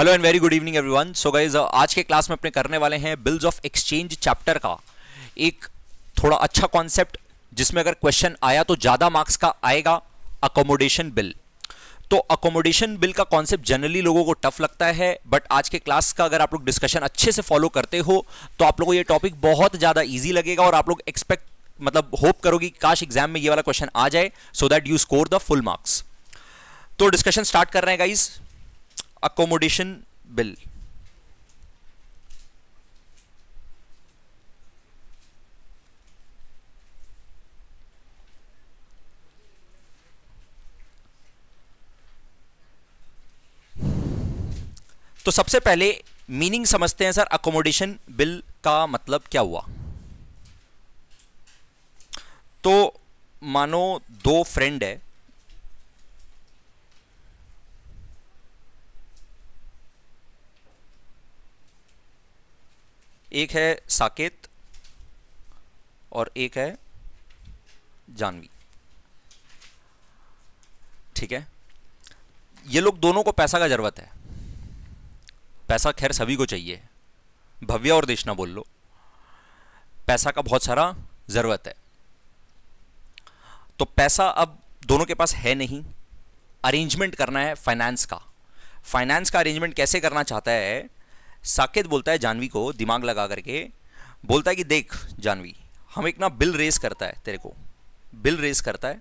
Hello and very good evening everyone so guys आज के class में अपने करने वाले हैं बिल्स ऑफ एक्सचेंज चैप्टर का एक थोड़ा अच्छा कॉन्सेप्ट जिसमें अगर क्वेश्चन आया तो ज़्यादा मार्क्स का आएगा अकोमोडेशन बिल तो अकोमोडेशन बिल का कॉन्सेप्ट जनरली लोगों को टफ लगता है बट आज के क्लास का अगर आप लोग डिस्कशन अच्छे से फॉलो करते हो तो आप लोगों को ये टॉपिक बहुत ज़्यादा ईजी लगेगा और आप लोग एक्सपेक्ट मतलब होप करोगे काश एग्जाम में ये वाला क्वेश्चन आ जाए so that you score the full marks तो डिस्कशन स्टार्ट कर रहे हैं गाइज़ अकोमोडेशन बिल तो सबसे पहले मीनिंग समझते हैं सर अकोमोडेशन बिल का मतलब क्या हुआ तो मानो दो फ्रेंड है एक है साकेत और एक है जानवी ठीक है ये लोग दोनों को पैसा का ज़रूरत है पैसा खैर सभी को चाहिए भव्या और देशना बोल लो पैसा का बहुत सारा ज़रूरत है तो पैसा अब दोनों के पास है नहीं अरेंजमेंट करना है फाइनेंस का फाइनेंस का अरेंजमेंट कैसे करना चाहता है साकेत बोलता है जानवी को दिमाग लगा करके बोलता है कि देख जानवी हम एक ना बिल रेस करता है तेरे को बिल रेस करता है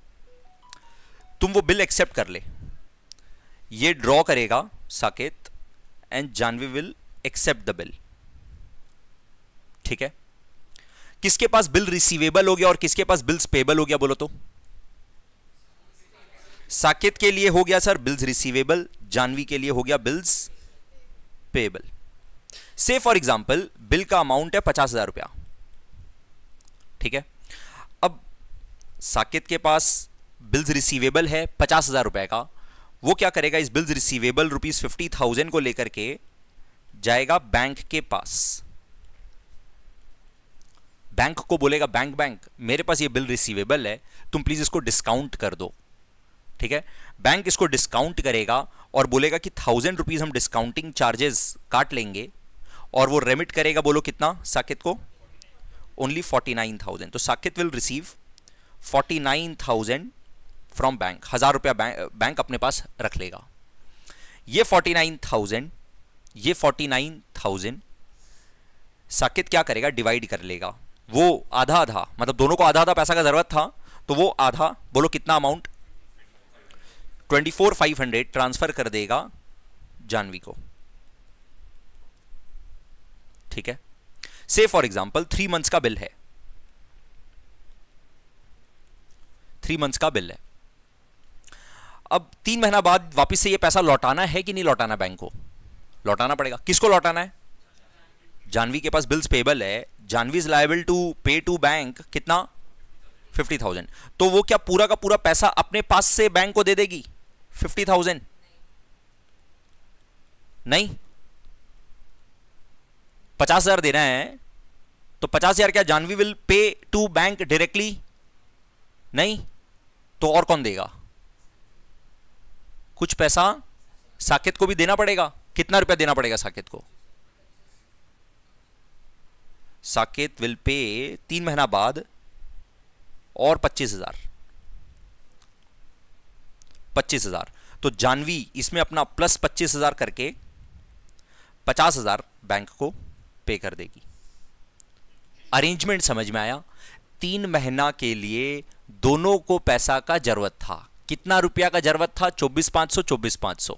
तुम वो बिल एक्सेप्ट कर ले ये ड्रॉ करेगा Saket and Janvi will accept the bill ठीक है किसके पास बिल रिसीवेबल हो गया और किसके पास बिल्स पेबल हो गया बोलो तो साकेत के लिए हो गया सर बिल्स रिसीवेबल जानवी के लिए हो गया बिल्स पेबल से फॉर एग्जाम्पल बिल का अमाउंट है पचास हज़ार रुपया ठीक है अब साकेत के पास बिल्स रिसीवेबल है पचास हज़ार रुपए का वो क्या करेगा इस bills receivable rupees fifty thousand को लेकर के जाएगा बैंक के पास बैंक को बोलेगा बैंक बैंक मेरे पास ये बिल रिसीवेबल है तुम प्लीज़ इसको डिस्काउंट कर दो ठीक है बैंक इसको डिस्काउंट करेगा और बोलेगा कि थाउजेंड रुपीज़ हम डिस्काउंटिंग चार्जेस काट लेंगे और वो रेमिट करेगा बोलो कितना साकेत को ओनली फोर्टी नाइन थाउजेंड तो Saket will receive forty nine thousand from bank हज़ार रुपया बैंक अपने पास रख लेगा ये फोर्टी नाइन थाउजेंड ये फोर्टी नाइन थाउजेंड साकेत क्या करेगा डिवाइड कर लेगा वो आधा आधा मतलब दोनों को आधा आधा पैसा का ज़रूरत था तो वो आधा बोलो कितना amount twenty four five hundred transfer कर देगा जानवी को ठीक है से फॉर एग्जाम्पल थ्री मंथ्स का बिल है थ्री मंथ्स का बिल है अब तीन महीना बाद वापस से ये पैसा लौटाना है कि नहीं लौटाना बैंक को लौटाना पड़ेगा किसको लौटाना है जानवी के पास बिल्स पेबल है Janvi is liable to pay to bank कितना फिफ्टी थाउजेंड तो वो क्या पूरा का पूरा पैसा अपने पास से बैंक को दे देगी फिफ्टी थाउजेंड नहीं पचास हजार दे रहे हैं तो पचास हजार क्या Janvi will pay to bank directly नहीं तो और कौन देगा कुछ पैसा साकेत को भी देना पड़ेगा कितना रुपया देना पड़ेगा साकेत को साकेत विल पे तीन महीना बाद और पच्चीस हजार पच्चीस हजार तो जानवी इसमें अपना प्लस पच्चीस हजार करके पचास हजार बैंक को पे कर देगी अरेंजमेंट समझ में आया तीन महीना के लिए दोनों को पैसा का जरूरत था कितना रुपया का जरूरत था चौबीस पांच सौ चौबीस पांच सौ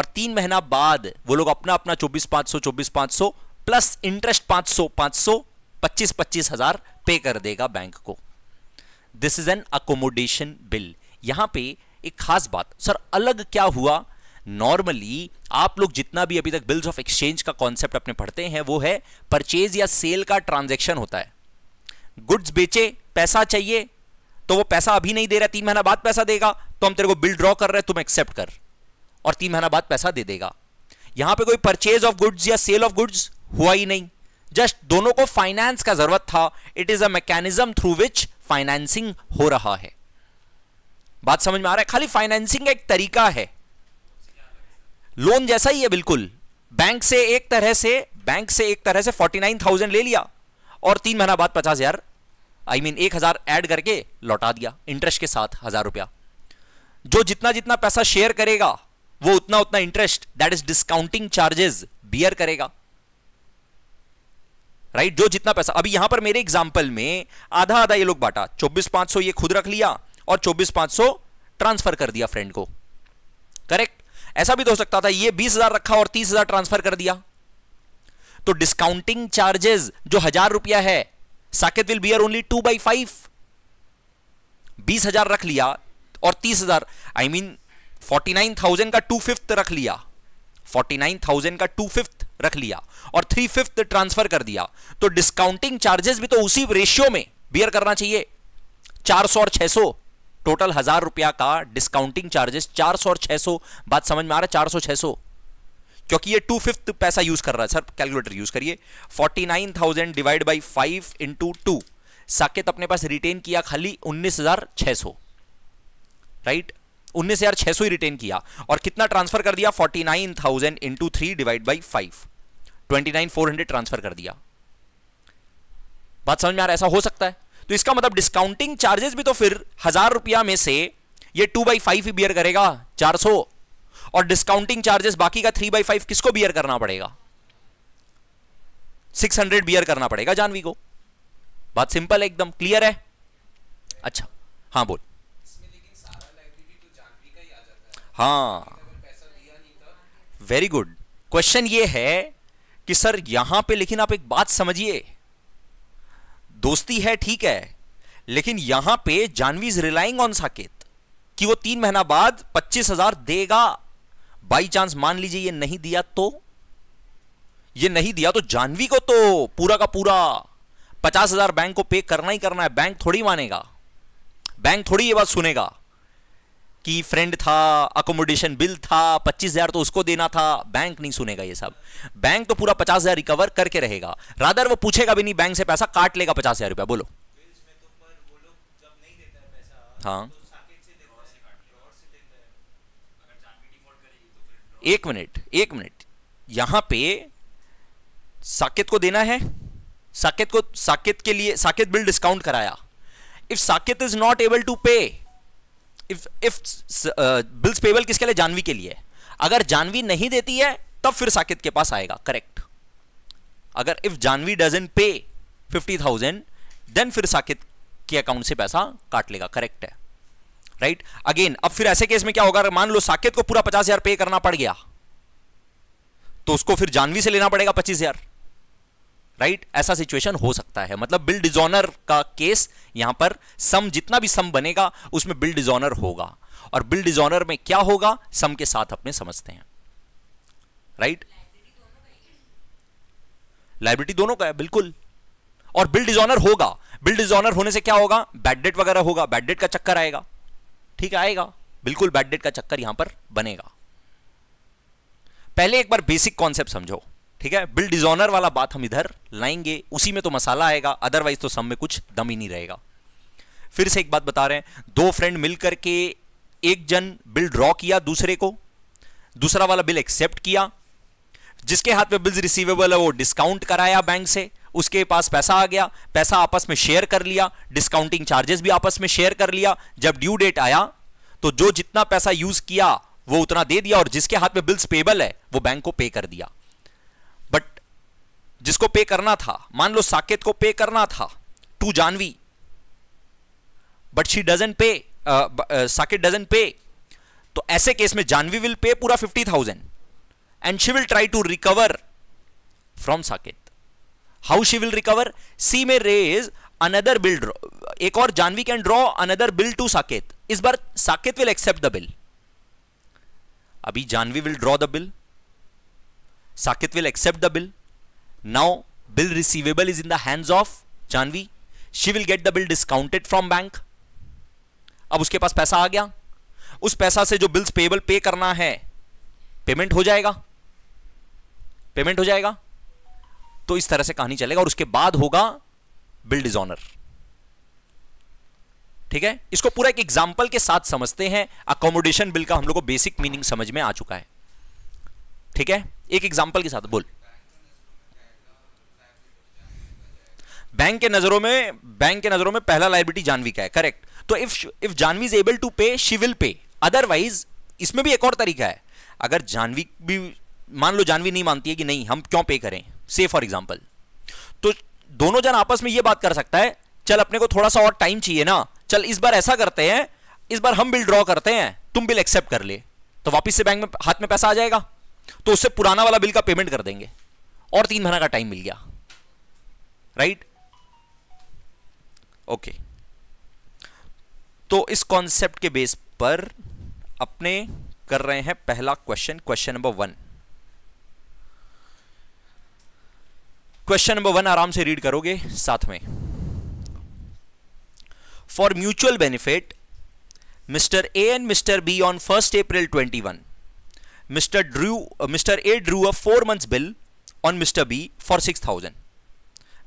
और तीन महीना बाद वो लोग अपना अपना चौबीस पांच सौ चौबीस पांच सौ प्लस इंटरेस्ट पांच सौ पांच सौ पच्चीस पच्चीस हजार पे कर देगा बैंक को this is an accommodation bill यहां पे एक खास बात सर अलग क्या हुआ नॉर्मली आप लोग जितना भी अभी तक बिल्स ऑफ एक्सचेंज का कॉन्सेप्ट अपने पढ़ते हैं वो है परचेज या सेल का ट्रांजेक्शन होता है गुड्स बेचे पैसा चाहिए तो वो पैसा अभी नहीं दे रहा तीन महीना बाद पैसा देगा तो हम तेरे को बिल ड्रॉ कर रहे हैं तुम एक्सेप्ट कर और तीन महीना बाद पैसा दे देगा यहां पे कोई परचेज ऑफ गुड्स या सेल ऑफ गुड्स हुआ ही नहीं जस्ट दोनों को फाइनेंस का जरूरत था it is a mechanism through which financing हो रहा है बात समझ में आ रहा है खाली फाइनेंसिंग एक तरीका है लोन जैसा ही है बिल्कुल बैंक से एक तरह से बैंक से एक तरह से फोर्टी नाइन थाउजेंड ले लिया और तीन महीना बाद पचास हजार आई मीन एक हजार एड करके लौटा दिया इंटरेस्ट के साथ हजार रुपया जो जितना जितना पैसा शेयर करेगा वो उतना उतना interest that is discounting charges bear करेगा राइट right? जो जितना पैसा अभी यहां पर मेरे एग्जाम्पल में आधा आधा ये लोग बांटा चौबीस पांच सौ ये खुद रख लिया और चौबीस पांच सौ ट्रांसफर कर दिया फ्रेंड को करेक्ट ऐसा भी तो हो सकता था ये बीस हजार रखा और तीस हजार ट्रांसफर कर दिया तो डिस्काउंटिंग चार्जेस जो हजार रुपया है Saket will bear only two by five बीस हजार रख लिया और तीस हजार I mean forty nine thousand का टू फिफ्थ रख लिया फोर्टी नाइन थाउजेंड का टू फिफ्थ रख लिया और थ्री फिफ्थ ट्रांसफर कर दिया तो डिस्काउंटिंग चार्जेस भी तो उसी रेशियो में बियर करना चाहिए चार सौ और छह सौ टोटल हजार रुपया का डिस्काउंटिंग चार्जेस 400 और 600 बात समझ में आ रहा है 400 600 क्योंकि ये टू फिफ्थ पैसा यूज कर रहा है सर कैलकुलेटर यूज करिए 49,000 divide by five into two Saket अपने पास रिटेन किया खाली 19,600 राइट उन्नीस हजार छह सौ ही रिटेन किया और कितना ट्रांसफर कर दिया 49,000 into three divide by five twenty transfer कर दिया बात समझ में आ रहा है ऐसा हो सकता है तो इसका मतलब डिस्काउंटिंग चार्जेस भी तो फिर हजार रुपया में से ये टू बाई फाइव ही बियर करेगा चार सौ और डिस्काउंटिंग चार्जेस बाकी का थ्री बाई फाइव किसको बियर करना पड़ेगा सिक्स हंड्रेड बियर करना पड़ेगा जानवी को बात सिंपल है एकदम क्लियर है अच्छा हाँ बोल तो हाँ वेरी गुड क्वेश्चन ये है कि सर यहां पे लेकिन आप एक बात समझिए दोस्ती है ठीक है लेकिन यहां पे Janvi is relying on Saket कि वो तीन महीना बाद पच्चीस हजार देगा बाई चांस मान लीजिए ये नहीं दिया तो ये नहीं दिया तो जानवी को तो पूरा का पूरा पचास हजार बैंक को पे करना ही करना है बैंक थोड़ी मानेगा बैंक थोड़ी ये बात सुनेगा कि फ्रेंड था अकोमोडेशन बिल था पच्चीस हजार तो उसको देना था बैंक नहीं सुनेगा ये सब बैंक तो पूरा पचास हजार रिकवर करके रहेगा रादर वो पूछेगा भी नहीं बैंक से पैसा काट लेगा पचास हजार रुपया बोलो हाँ एक मिनट एक मिनट यहां पे साकेत को देना है साकेत को साकेत के लिए साकेत बिल डिस्काउंट कराया if Saket is not able to pay if if bills payable किसके लिए जानवी के लिए अगर जानवी नहीं देती है तब फिर साकेत के पास आएगा करेक्ट अगर if Janvi doesn't pay fifty thousand then फिर साकेत के अकाउंट से पैसा काट लेगा करेक्ट है राइट right? अगेन अब फिर ऐसे केस में क्या होगा मान लो साकेत को पूरा पचास हजार पे करना पड़ गया तो उसको फिर जानवी से लेना पड़ेगा पच्चीस हजार राइट right? ऐसा सिचुएशन हो सकता है मतलब बिल डिजोनर का केस यहां पर सम जितना भी सम बनेगा उसमें बिल डिजोनर होगा और बिल डिजोनर में क्या होगा सम के साथ अपने समझते हैं राइट लाइब्रेटी दोनों का है बिल्कुल और बिल डिजोनर होगा बिल डिजोनर होने से क्या होगा बैड डेट वगैरह होगा बैड डेट का चक्कर आएगा ठीक आएगा बिल्कुल बैडडेट का चक्कर यहां पर बनेगा पहले एक बार बेसिक कॉन्सेप्ट समझो ठीक है बिल डिजोनर वाला बात हम इधर लाएंगे उसी में तो मसाला आएगा अदरवाइज तो सम में कुछ दम ही नहीं रहेगा फिर से एक बात बता रहे हैं दो फ्रेंड मिलकर के एक जन बिल ड्रॉ किया दूसरे को दूसरा वाला बिल एक्सेप्ट किया जिसके हाथ में बिल्स रिसीवेबल है वो डिस्काउंट कराया बैंक से उसके पास पैसा आ गया पैसा आपस में शेयर कर लिया डिस्काउंटिंग चार्जेस भी आपस में शेयर कर लिया जब ड्यू डेट आया तो जो जितना पैसा यूज किया वो उतना दे दिया और जिसके हाथ में बिल्स पेबल है वो बैंक को पे कर दिया जिसको पे करना था मान लो साकेत को पे करना था to Janvi but she doesn't pay Saket dozen पे तो ऐसे केस में जानवी विल पे पूरा fifty thousand and she will try to recover from Saket how she will recover सी में रेज अनदर बिल एक और Janvi can draw another bill to Saket इस बार Saket will accept the bill अभी Janvi will draw the bill Saket will accept the bill now bill receivable is in hands of of she will get the bill discounted from bank अब उसके पास पैसा आ गया उस पैसा से जो बिल्स पेबल पे करना है पेमेंट हो जाएगा पेमेंट हो जाएगा तो इस तरह से कहानी चलेगा और उसके बाद होगा बिल डिजॉनर ठीक है इसको पूरा एक एग्जाम्पल के साथ समझते हैं अकोमोडेशन बिल का हम लोग को बेसिक मीनिंग समझ में आ चुका है ठीक है एक एग्जाम्पल के साथ बोल बैंक के नजरों में बैंक के नजरों में पहला लाइबिलिटी जानवी का है करेक्ट तो if if Janvi is able to pay she will pay otherwise इसमें भी एक और तरीका है अगर जानवी भी मान लो जानवी नहीं मानती है कि नहीं हम क्यों पे करें से फॉर एग्जाम्पल तो दोनों जन आपस में यह बात कर सकता है चल अपने को थोड़ा सा और टाइम चाहिए ना चल इस बार ऐसा करते हैं इस बार हम बिल ड्रॉ करते हैं तुम बिल एक्सेप्ट कर ले तो वापस से बैंक में हाथ में पैसा आ जाएगा तो उससे पुराना वाला बिल का पेमेंट कर देंगे और तीन महीना का टाइम मिल गया राइट ओके तो इस कॉन्सेप्ट के बेस पर अपने कर रहे हैं पहला question question number one question number one आराम से रीड करोगे साथ में for mutual benefit mister A and mister B on first April 21 mister drew mister A drew a four months bill on mister B for six thousand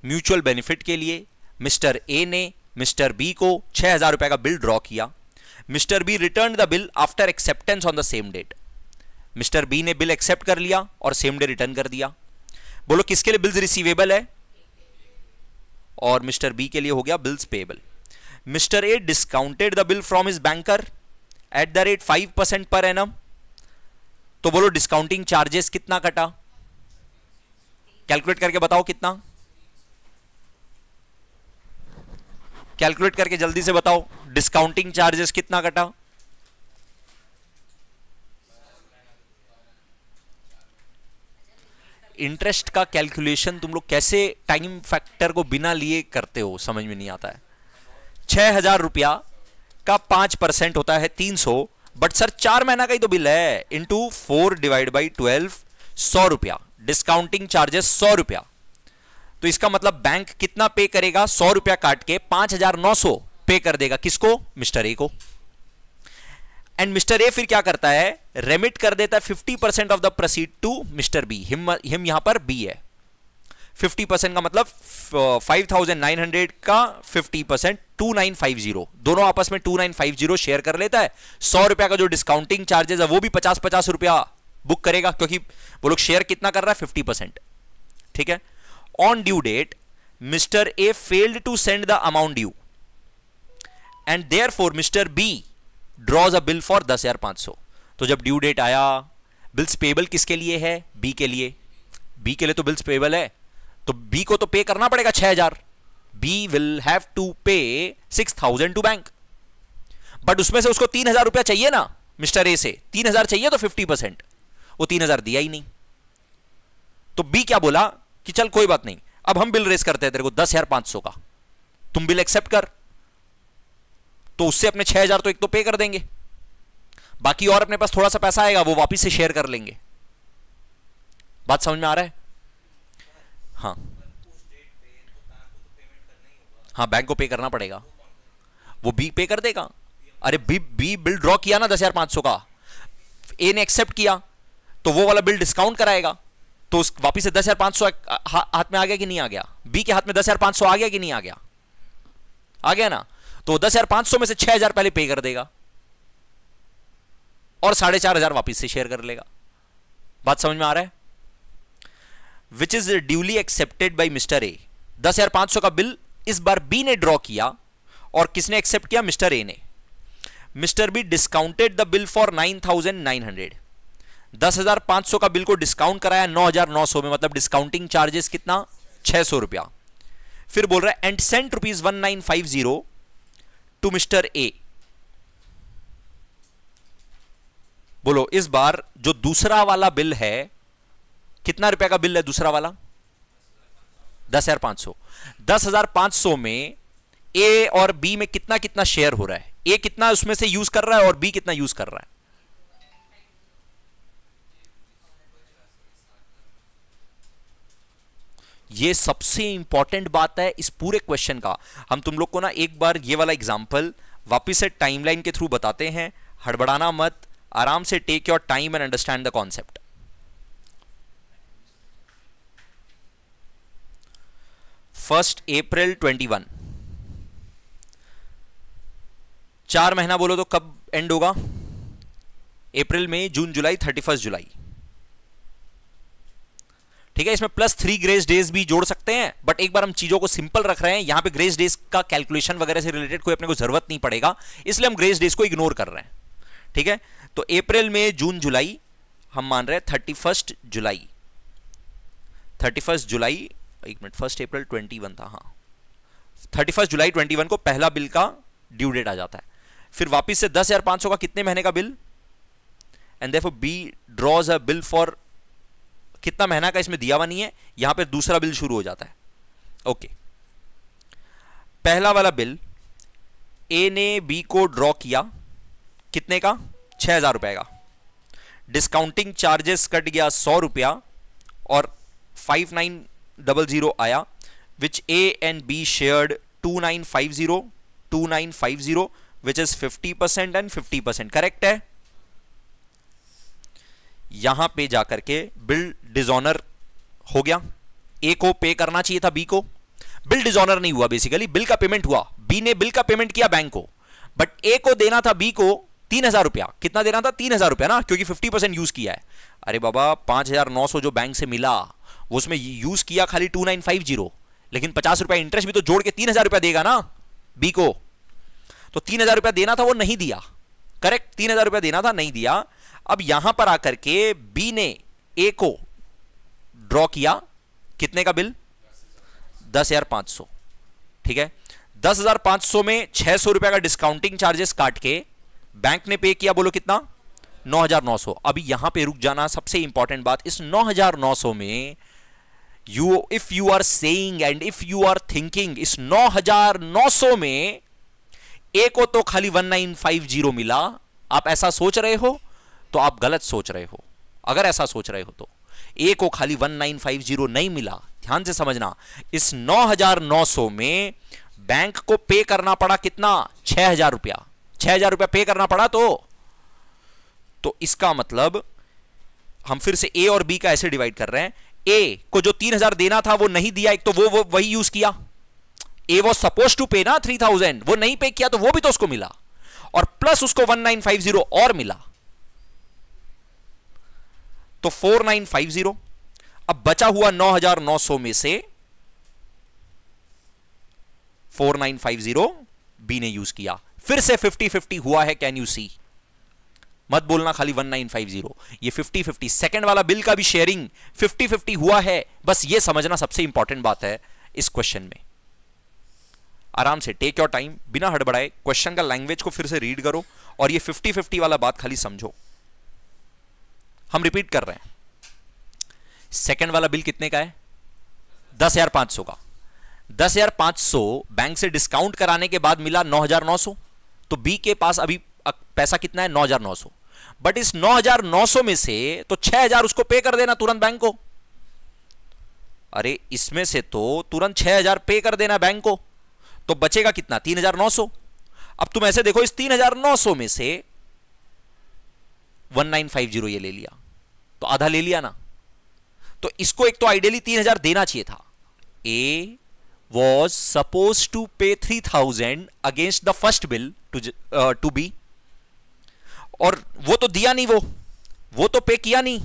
mutual benefit के लिए mister A ने mister B को छह हजार रुपए का bill draw किया mister B return the bill after acceptance on the same date mister B ने बिल एक्सेप्ट कर लिया और सेम डे रिटर्न कर दिया बोलो किसके लिए बिल्स रिसीवेबल है और मिस्टर बी के लिए हो गया bills payable mister A discounted the bill from his banker at the rate five percent per annum तो बोलो डिस्काउंटिंग चार्जेस कितना कटा कैलकुलेट करके बताओ कितना कैलकुलेट करके जल्दी से बताओ डिस्काउंटिंग चार्जेस कितना कटा इंटरेस्ट का कैलकुलेशन तुम लोग कैसे टाइम फैक्टर को बिना लिए करते हो समझ में नहीं आता है छह हजार रुपया का पांच परसेंट होता है तीन सौ बट सर चार महीना का ही तो बिल है into four divide by twelve सौ रुपया डिस्काउंटिंग चार्जेस सौ रुपया तो इसका मतलब बैंक कितना पे करेगा सौ रुपया काट के पांच हजार नौ सौ पे कर देगा किसको मिस्टर ए को एंड मिस्टर ए फिर क्या करता है रेमिट कर देता है fifty percent of the proceed to mister B him him यहां पर बी है फिफ्टी परसेंट का मतलब फाइव थाउजेंड नाइन हंड्रेड का fifty percent two nine five zero दोनों आपस में two nine five zero share कर लेता है सौ रुपया का जो डिस्काउंटिंग चार्जेस है वो भी पचास पचास रुपया बुक करेगा क्योंकि वो लोग शेयर कितना कर रहा है फिफ्टी परसेंट ठीक है due date A failed to send the amount due and therefore mister B draws a bill for दस हजार पांच सौ तो जब ड्यू डेट आया बिल्स पेबल किसके लिए है बी के लिए बी के लिए तो बिल्स पेबल है तो बी को तो पे करना पड़ेगा छह हजार B will have to pay six thousand to bank but उसमें से उसको तीन हजार रुपया चाहिए ना मिस्टर ए से तीन हजार चाहिए तो फिफ्टी परसेंट वो तीन हजार दिया ही नहीं तो बी क्या बोला कि चल कोई बात नहीं अब हम बिल रेस करते हैं तेरे को दस हजार पांच सौ का तुम बिल एक्सेप्ट कर तो उससे अपने छह हजार तो एक तो पे कर देंगे बाकी और अपने पास थोड़ा सा पैसा आएगा वो वापिस से शेयर कर लेंगे बात समझ में आ रहा है हाँ हाँ बैंक को पे करना पड़ेगा वो बी पे कर देगा अरे बी बी बिल ड्रॉ किया ना दस हजार पांच सौ का ए ने एक्सेप्ट किया तो वो वाला बिल डिस्काउंट कराएगा तो वापिस से दस हजार पांच सौ हाथ में आ गया कि नहीं आ गया बी के हाथ में दस हजार पांच सौ आ गया कि नहीं आ गया आ गया ना तो दस हजार पांच सौ में से छह हजार पहले पे कर देगा और साढ़े चार हजार वापिस से शेयर कर लेगा बात समझ में आ रहा है which is duly accepted by mister A दस हजार पांच सौ का बिल इस बार बी ने ड्रॉ किया और किसने एक्सेप्ट किया मिस्टर ए ने mister B discounted the bill for nine thousand nine hundred दस हजार पांच सौ का बिल को डिस्काउंट कराया नौ हजार नौ सौ में मतलब डिस्काउंटिंग चार्जेस कितना छह सौ रुपया फिर बोल रहा है and sent rupees one nine five zero to mister A बोलो इस बार जो दूसरा वाला बिल है कितना रुपए का बिल है दूसरा वाला दस हजार पांच सौ दस हजार पांच सौ में ए और बी में कितना कितना शेयर हो रहा है ए कितना उसमें से यूज कर रहा है और बी कितना यूज कर रहा है ये सबसे इंपॉर्टेंट बात है इस पूरे क्वेश्चन का हम तुम लोग को ना एक बार ये वाला एग्जाम्पल वापिस से टाइमलाइन के थ्रू बताते हैं हड़बड़ाना मत आराम से take your time and understand the concept first April 21 चार महीना बोलो तो कब एंड होगा अप्रैल मई जून जुलाई थर्टी फर्स्ट जुलाई ठीक है इसमें प्लस थ्री ग्रेस डेज भी जोड़ सकते हैं बट एक बार हम चीजों को सिंपल रख रहे हैं यहां पे ग्रेस डेज का कैलकुलेशन वगैरह से रिलेटेड कोई अपने को जरूरत नहीं पड़ेगा इसलिए हम ग्रेस डेज को इग्नोर कर रहे हैं ठीक है तो अप्रैल में जून जुलाई हम मान रहे हैं thirty first July thirty first July एक minute first April twenty one था हाँ थर्टी फर्स्ट जुलाई ट्वेंटी वन को पहला बिल का ड्यू डेट आ जाता है फिर वापिस से दस सौ का कितने महीने का bill and therefore B draws a bill for कितना महीना का इसमें दिया हुआ नहीं है यहां पर दूसरा बिल शुरू हो जाता है ओके पहला वाला बिल ए ने बी को ड्रॉ किया कितने का छह हज़ार रुपए का डिस्काउंटिंग चार्जेस कट गया सौ रुपया और फाइव नाइन डबल ज़ीरो आया which A and B shared two nine five zero two nine five zero which is fifty percent and fifty percent correct है यहां पे जाकर के बिल डिजोनर हो गया ए को पे करना चाहिए था बी को बिल डिजोनर नहीं हुआ बेसिकली बिल का पेमेंट हुआ बी ने बिल का पेमेंट किया बैंक को बट ए को देना था बी को तीन हजार रुपया कितना देना था तीन हजार रुपया ना क्योंकि फिफ्टी परसेंट यूज किया है अरे बाबा पांच हजार नौ सौ जो बैंक से मिला वो उसमें यूज किया खाली टू नाइन फाइव जीरो लेकिन पचास रुपया इंटरेस्ट भी तो जोड़ के तीन हजार रुपया देगा ना बी को तो तीन हजार रुपया देना था वो नहीं दिया करेक्ट तीन हजार रुपया देना था नहीं दिया अब यहां पर आकर के बी ने ए को ड्रॉ किया कितने का बिल दस हजार पांच सौ ठीक है दस हजार पांच सौ में छह सौ रुपए का डिस्काउंटिंग चार्जेस काट के बैंक ने पे किया बोलो कितना नौ हजार नौ सौ अभी यहां पे रुक जाना सबसे इंपॉर्टेंट बात इस नौ हजार नौ सौ में you if you are saying and if you are thinking इस नौ हजार नौ सौ में ए को तो खाली वन नाइन फाइव जीरो मिला आप ऐसा सोच रहे हो तो आप गलत सोच रहे हो अगर ऐसा सोच रहे हो तो ए को खाली 1950 नहीं मिला ध्यान से समझना इस 9900 में बैंक को पे करना पड़ा कितना छह हजार रुपया छह हजार रुपया पे करना पड़ा तो तो इसका मतलब हम फिर से ए और बी का ऐसे डिवाइड कर रहे हैं ए को जो तीन हजार देना था वो नहीं दिया एक तो वो, वो वही यूज किया ए वो सपोज टू पे ना थ्री थाउजेंड वो नहीं पे किया तो वो भी तो उसको मिला और प्लस उसको वन नाइन फाइव जीरो और मिला तो 4950 अब बचा हुआ 9900 में से 4950 बी ने यूज किया फिर से 50 50 हुआ है कैन यू सी मत बोलना खाली 1950 ये 50 50 सेकंड वाला बिल का भी शेयरिंग 50 50 हुआ है बस ये समझना सबसे इंपॉर्टेंट बात है इस क्वेश्चन में आराम से टेक योर टाइम बिना हड़बड़ाए क्वेश्चन का लैंग्वेज को फिर से रीड करो और ये 50 50 वाला बात खाली समझो हम रिपीट कर रहे हैं सेकेंड वाला बिल कितने का है दस हजार पांच सौ का दस हजार पांच सौ बैंक से डिस्काउंट कराने के बाद मिला नौ हजार नौ सौ तो बी के पास अभी पैसा कितना है नौ हजार नौ सौ बट इस नौ हजार नौ सौ में से तो छह हजार उसको पे कर देना तुरंत बैंक को अरे इसमें से तो तुरंत छह हजार पे कर देना बैंक को तो बचेगा कितना तीन हजार नौ सौ अब तुम ऐसे देखो इस तीन हजार नौ सौ में से 1950 ये ले लिया तो आधा ले लिया ना तो इसको एक तो आइडियली 3000 देना चाहिए था ए was suppose to pay 3000 thousand against the first bill to to B और वो तो दिया नहीं वो वो तो पे किया नहीं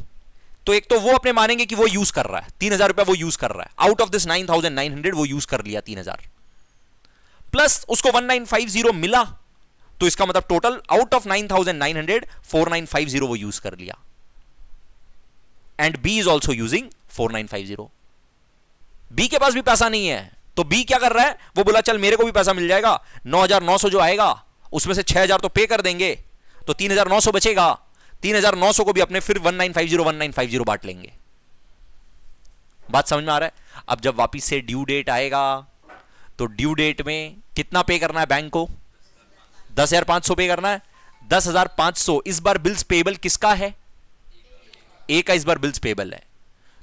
तो एक तो वो अपने मानेंगे कि वो यूज कर रहा है तीन हजार रुपया वो यूज कर रहा है out of this nine thousand nine hundred वो यूज कर लिया तीन हजार प्लस उसको वन नाइन फाइव जीरो मिला तो इसका मतलब टोटल आउट ऑफ 9900 4950 वो यूज कर लिया and B is also using 4950 B के पास भी पैसा नहीं है तो बी क्या कर रहा है वो बोला चल मेरे को भी पैसा मिल जाएगा 9900 जो आएगा उसमें से 6000 तो पे कर देंगे तो 3900 बचेगा 3900 को भी अपने फिर 1950 1950 बांट लेंगे बात समझ में आ रहा है अब जब वापिस से ड्यू डेट आएगा तो ड्यू डेट में कितना पे करना है बैंक को दस हजार पांच सौ पे करना है दस हजार पांच सौ इस बार बिल्स पेबल किसका है ए का इस बार बिल्स पेबल है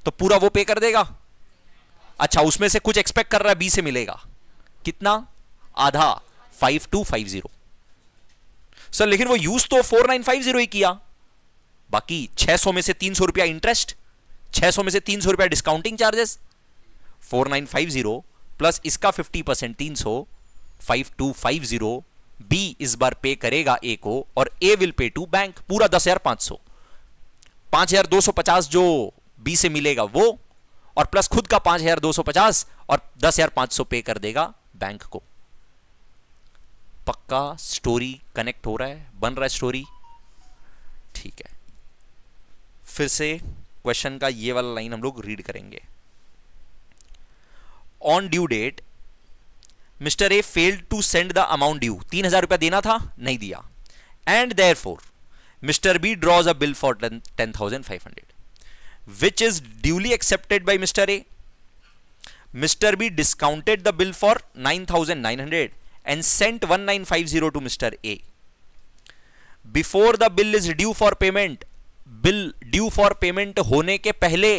तो पूरा वो पे कर देगा अच्छा उसमें से कुछ एक्सपेक्ट कर रहा है बी से मिलेगा कितना आधा five two five zero sir लेकिन वो यूज तो फोर नाइन फाइव जीरो ही किया बाकी छह सौ में से तीन सौ रुपया इंटरेस्ट छह सौ में से तीन सौ रुपया discounting charges four nine five zero plus इसका फिफ्टी परसेंट तीन सौ five two five zero B इस बार पे करेगा ए को और A will pay to bank पूरा दस हजार पांच सौ पांच हजार दो सौ पचास जो बी से मिलेगा वो और प्लस खुद का पांच हजार दो सौ पचास और दस हजार पांच सौ पे कर देगा बैंक को पक्का स्टोरी कनेक्ट हो रहा है बन रहा है स्टोरी ठीक है फिर से क्वेश्चन का ये वाला लाइन हम लोग रीड करेंगे on due date mister A failed to send the amount due तीन हजार रुपया देना था नहीं दिया and therefore mister B draws a bill for ten thousand five hundred which is duly accepted by mister A mister B discounted the bill for nine thousand nine hundred and sent one nine five zero to mister A before the bill is due for payment bill due for payment होने के पहले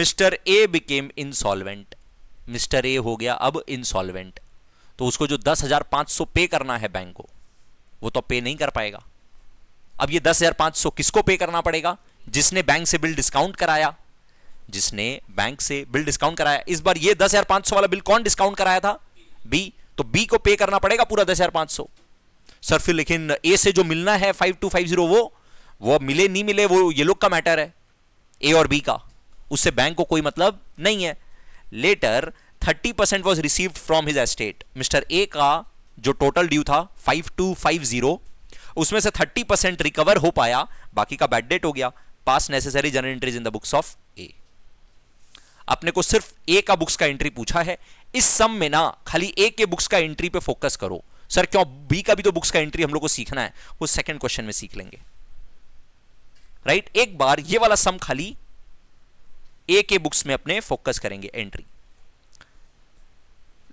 mister A became insolvent mister A हो गया अब insolvent तो उसको जो दस हजार पांच सौ पे करना है बैंक को वो तो पे नहीं कर पाएगा अब ये दस हजार पांच सौ किसको पे करना पड़ेगा जिसने बैंक से बिल डिस्काउंट कराया जिसने बैंक से बिल डिस्काउंट कराया इस बार ये दस हजार पांच सौ वाला बिल कौन डिस्काउंट कराया था बी तो बी को पे करना पड़ेगा पूरा दस हजार पांच सौ सर फिर लेकिन ए से जो मिलना है फाइव टू फाइव जीरो वो वो मिले नहीं मिले वो ये लोग का मैटर है ए और बी का उससे बैंक को कोई मतलब नहीं है later 30 percent was receive from his estate mister A का जो टोटल ड्यू था 5250 उसमें से 30 परसेंट रिकवर हो पाया बाकी का बैड डेट हो गया pass necessary journal entries in the books of A अपने को सिर्फ ए का बुक्स का एंट्री पूछा है इस सम में ना खाली ए के बुक्स का एंट्री पे फोकस करो सर क्यों बी का भी तो बुक्स का एंट्री हम लोग को सीखना है वो सेकंड क्वेश्चन में सीख लेंगे राइट right? एक बार ये वाला सम खाली ए के बुक्स में अपने फोकस करेंगे एंट्री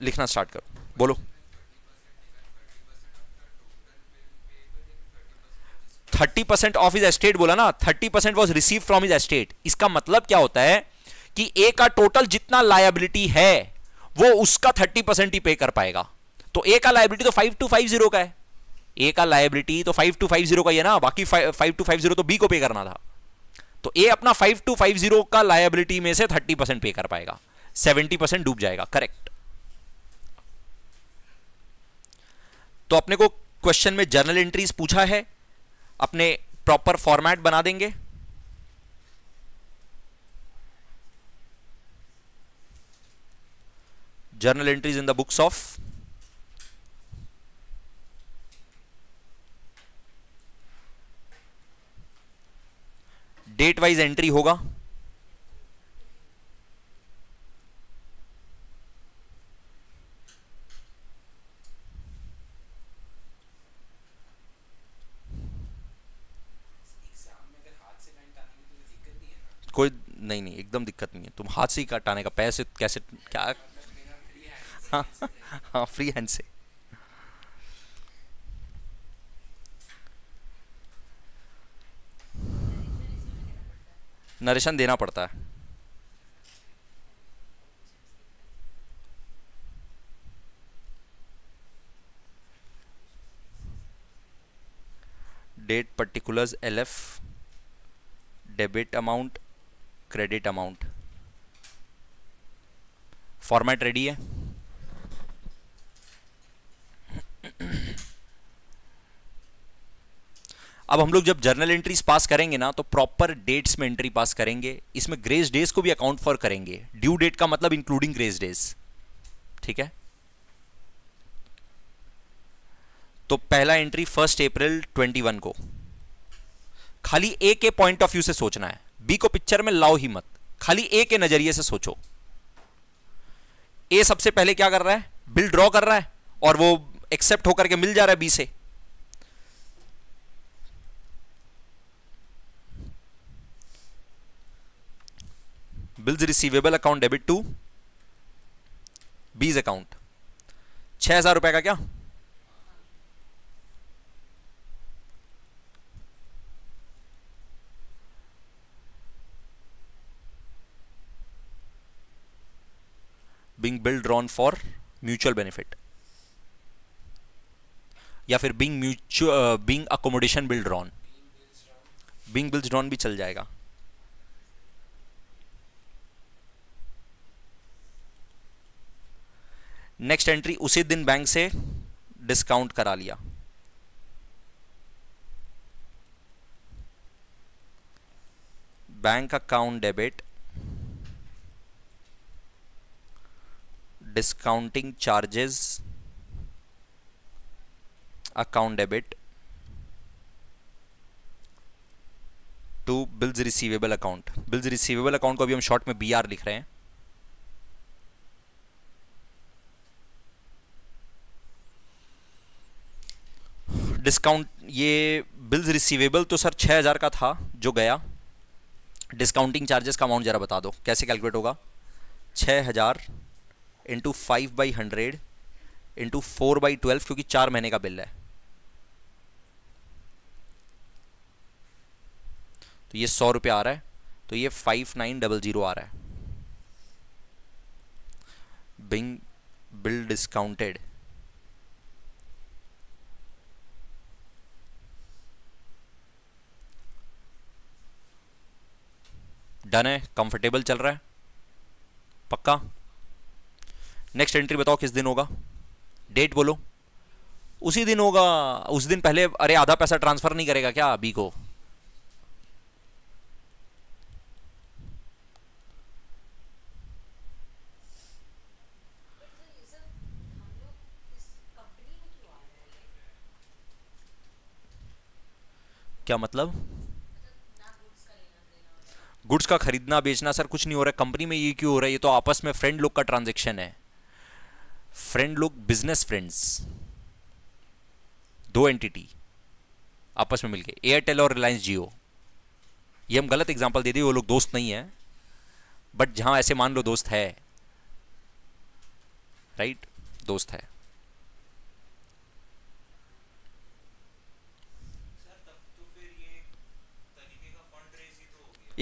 लिखना स्टार्ट करो बोलो thirty percent of his estate बोला ना thirty percent was receive from his estate इसका मतलब क्या होता है कि ए का टोटल जितना लायबिलिटी है वो उसका थर्टी परसेंट ही पे कर पाएगा तो ए का लायबिलिटी तो फाइव टू फाइव जीरो का है ए का लाइबिलिटी तो फाइव टू फाइव जीरो का ही है ना बाकी फाइव टू फाइव जीरो तो बी को पे करना था तो ए अपना फाइव टू फाइव जीरो का लायबिलिटी में से थर्टी परसेंट पे कर पाएगा सेवेंटी परसेंट डूब जाएगा करेक्ट तो अपने को क्वेश्चन में जर्नल एंट्रीज पूछा है अपने प्रॉपर फॉर्मेट बना देंगे journal entries in the books of date wise entry होगा कोई नहीं नहीं एकदम दिक्कत नहीं है तुम हाथ से ही कटाने का पैसे कैसे क्या हाँ हाँ फ्री हैंड से नरेशन देना पड़ता है date particulars L F debit amount credit amount format ready है अब हम लोग जब जर्नल एंट्रीज पास करेंगे ना तो प्रॉपर डेट्स में एंट्री पास करेंगे इसमें ग्रेस डेज को भी अकाउंट फॉर करेंगे ड्यू डेट का मतलब इंक्लूडिंग ग्रेस डेज ठीक है तो पहला एंट्री फर्स्ट अप्रैल 21 को खाली ए के पॉइंट ऑफ व्यू से सोचना है बी को पिक्चर में लाओ ही मत खाली ए के नजरिए से सोचो ए सबसे पहले क्या कर रहा है बिल ड्रॉ कर रहा है और वो एक्सेप्ट होकर के मिल जा रहा है बी से bills receivable account debit to B's account छह हजार रुपए का क्या being bill drawn for mutual benefit या फिर being mutual being accommodation bill drawn being bills drawn भी चल जाएगा नेक्स्ट एंट्री उसी दिन बैंक से डिस्काउंट करा लिया bank account debit discounting charges account debit to bills receivable account bills receivable account को अभी हम शॉर्ट में बी आर लिख रहे हैं डिस्काउंट ये बिल्स रिसीवेबल तो सर 6000 का था जो गया डिस्काउंटिंग चार्जेस का अमाउंट ज़रा बता दो कैसे कैलकुलेट होगा 6000 हज़ार into five by hundred into four by twelve क्योंकि चार महीने का बिल है तो ये सौ रुपये आ रहा है तो ये फाइव नाइन डबल ज़ीरो आ रहा है बिंग बिल डिस्काउंटेड डन है कंफर्टेबल चल रहा है पक्का नेक्स्ट एंट्री बताओ किस दिन होगा डेट बोलो उसी दिन होगा उस दिन पहले अरे आधा पैसा ट्रांसफर नहीं करेगा क्या अभी को क्या मतलब गुड्स का खरीदना बेचना सर कुछ नहीं हो रहा है कंपनी में ये क्यों हो रहा है ये तो आपस में फ्रेंड लोग का ट्रांजेक्शन है फ्रेंड लोग बिजनेस फ्रेंड्स दो एंटिटी आपस में मिलके एयरटेल और रिलायंस जियो ये हम गलत एग्जांपल दे दिए वो लोग दोस्त नहीं है बट जहां ऐसे मान लो दोस्त है राइट right? दोस्त है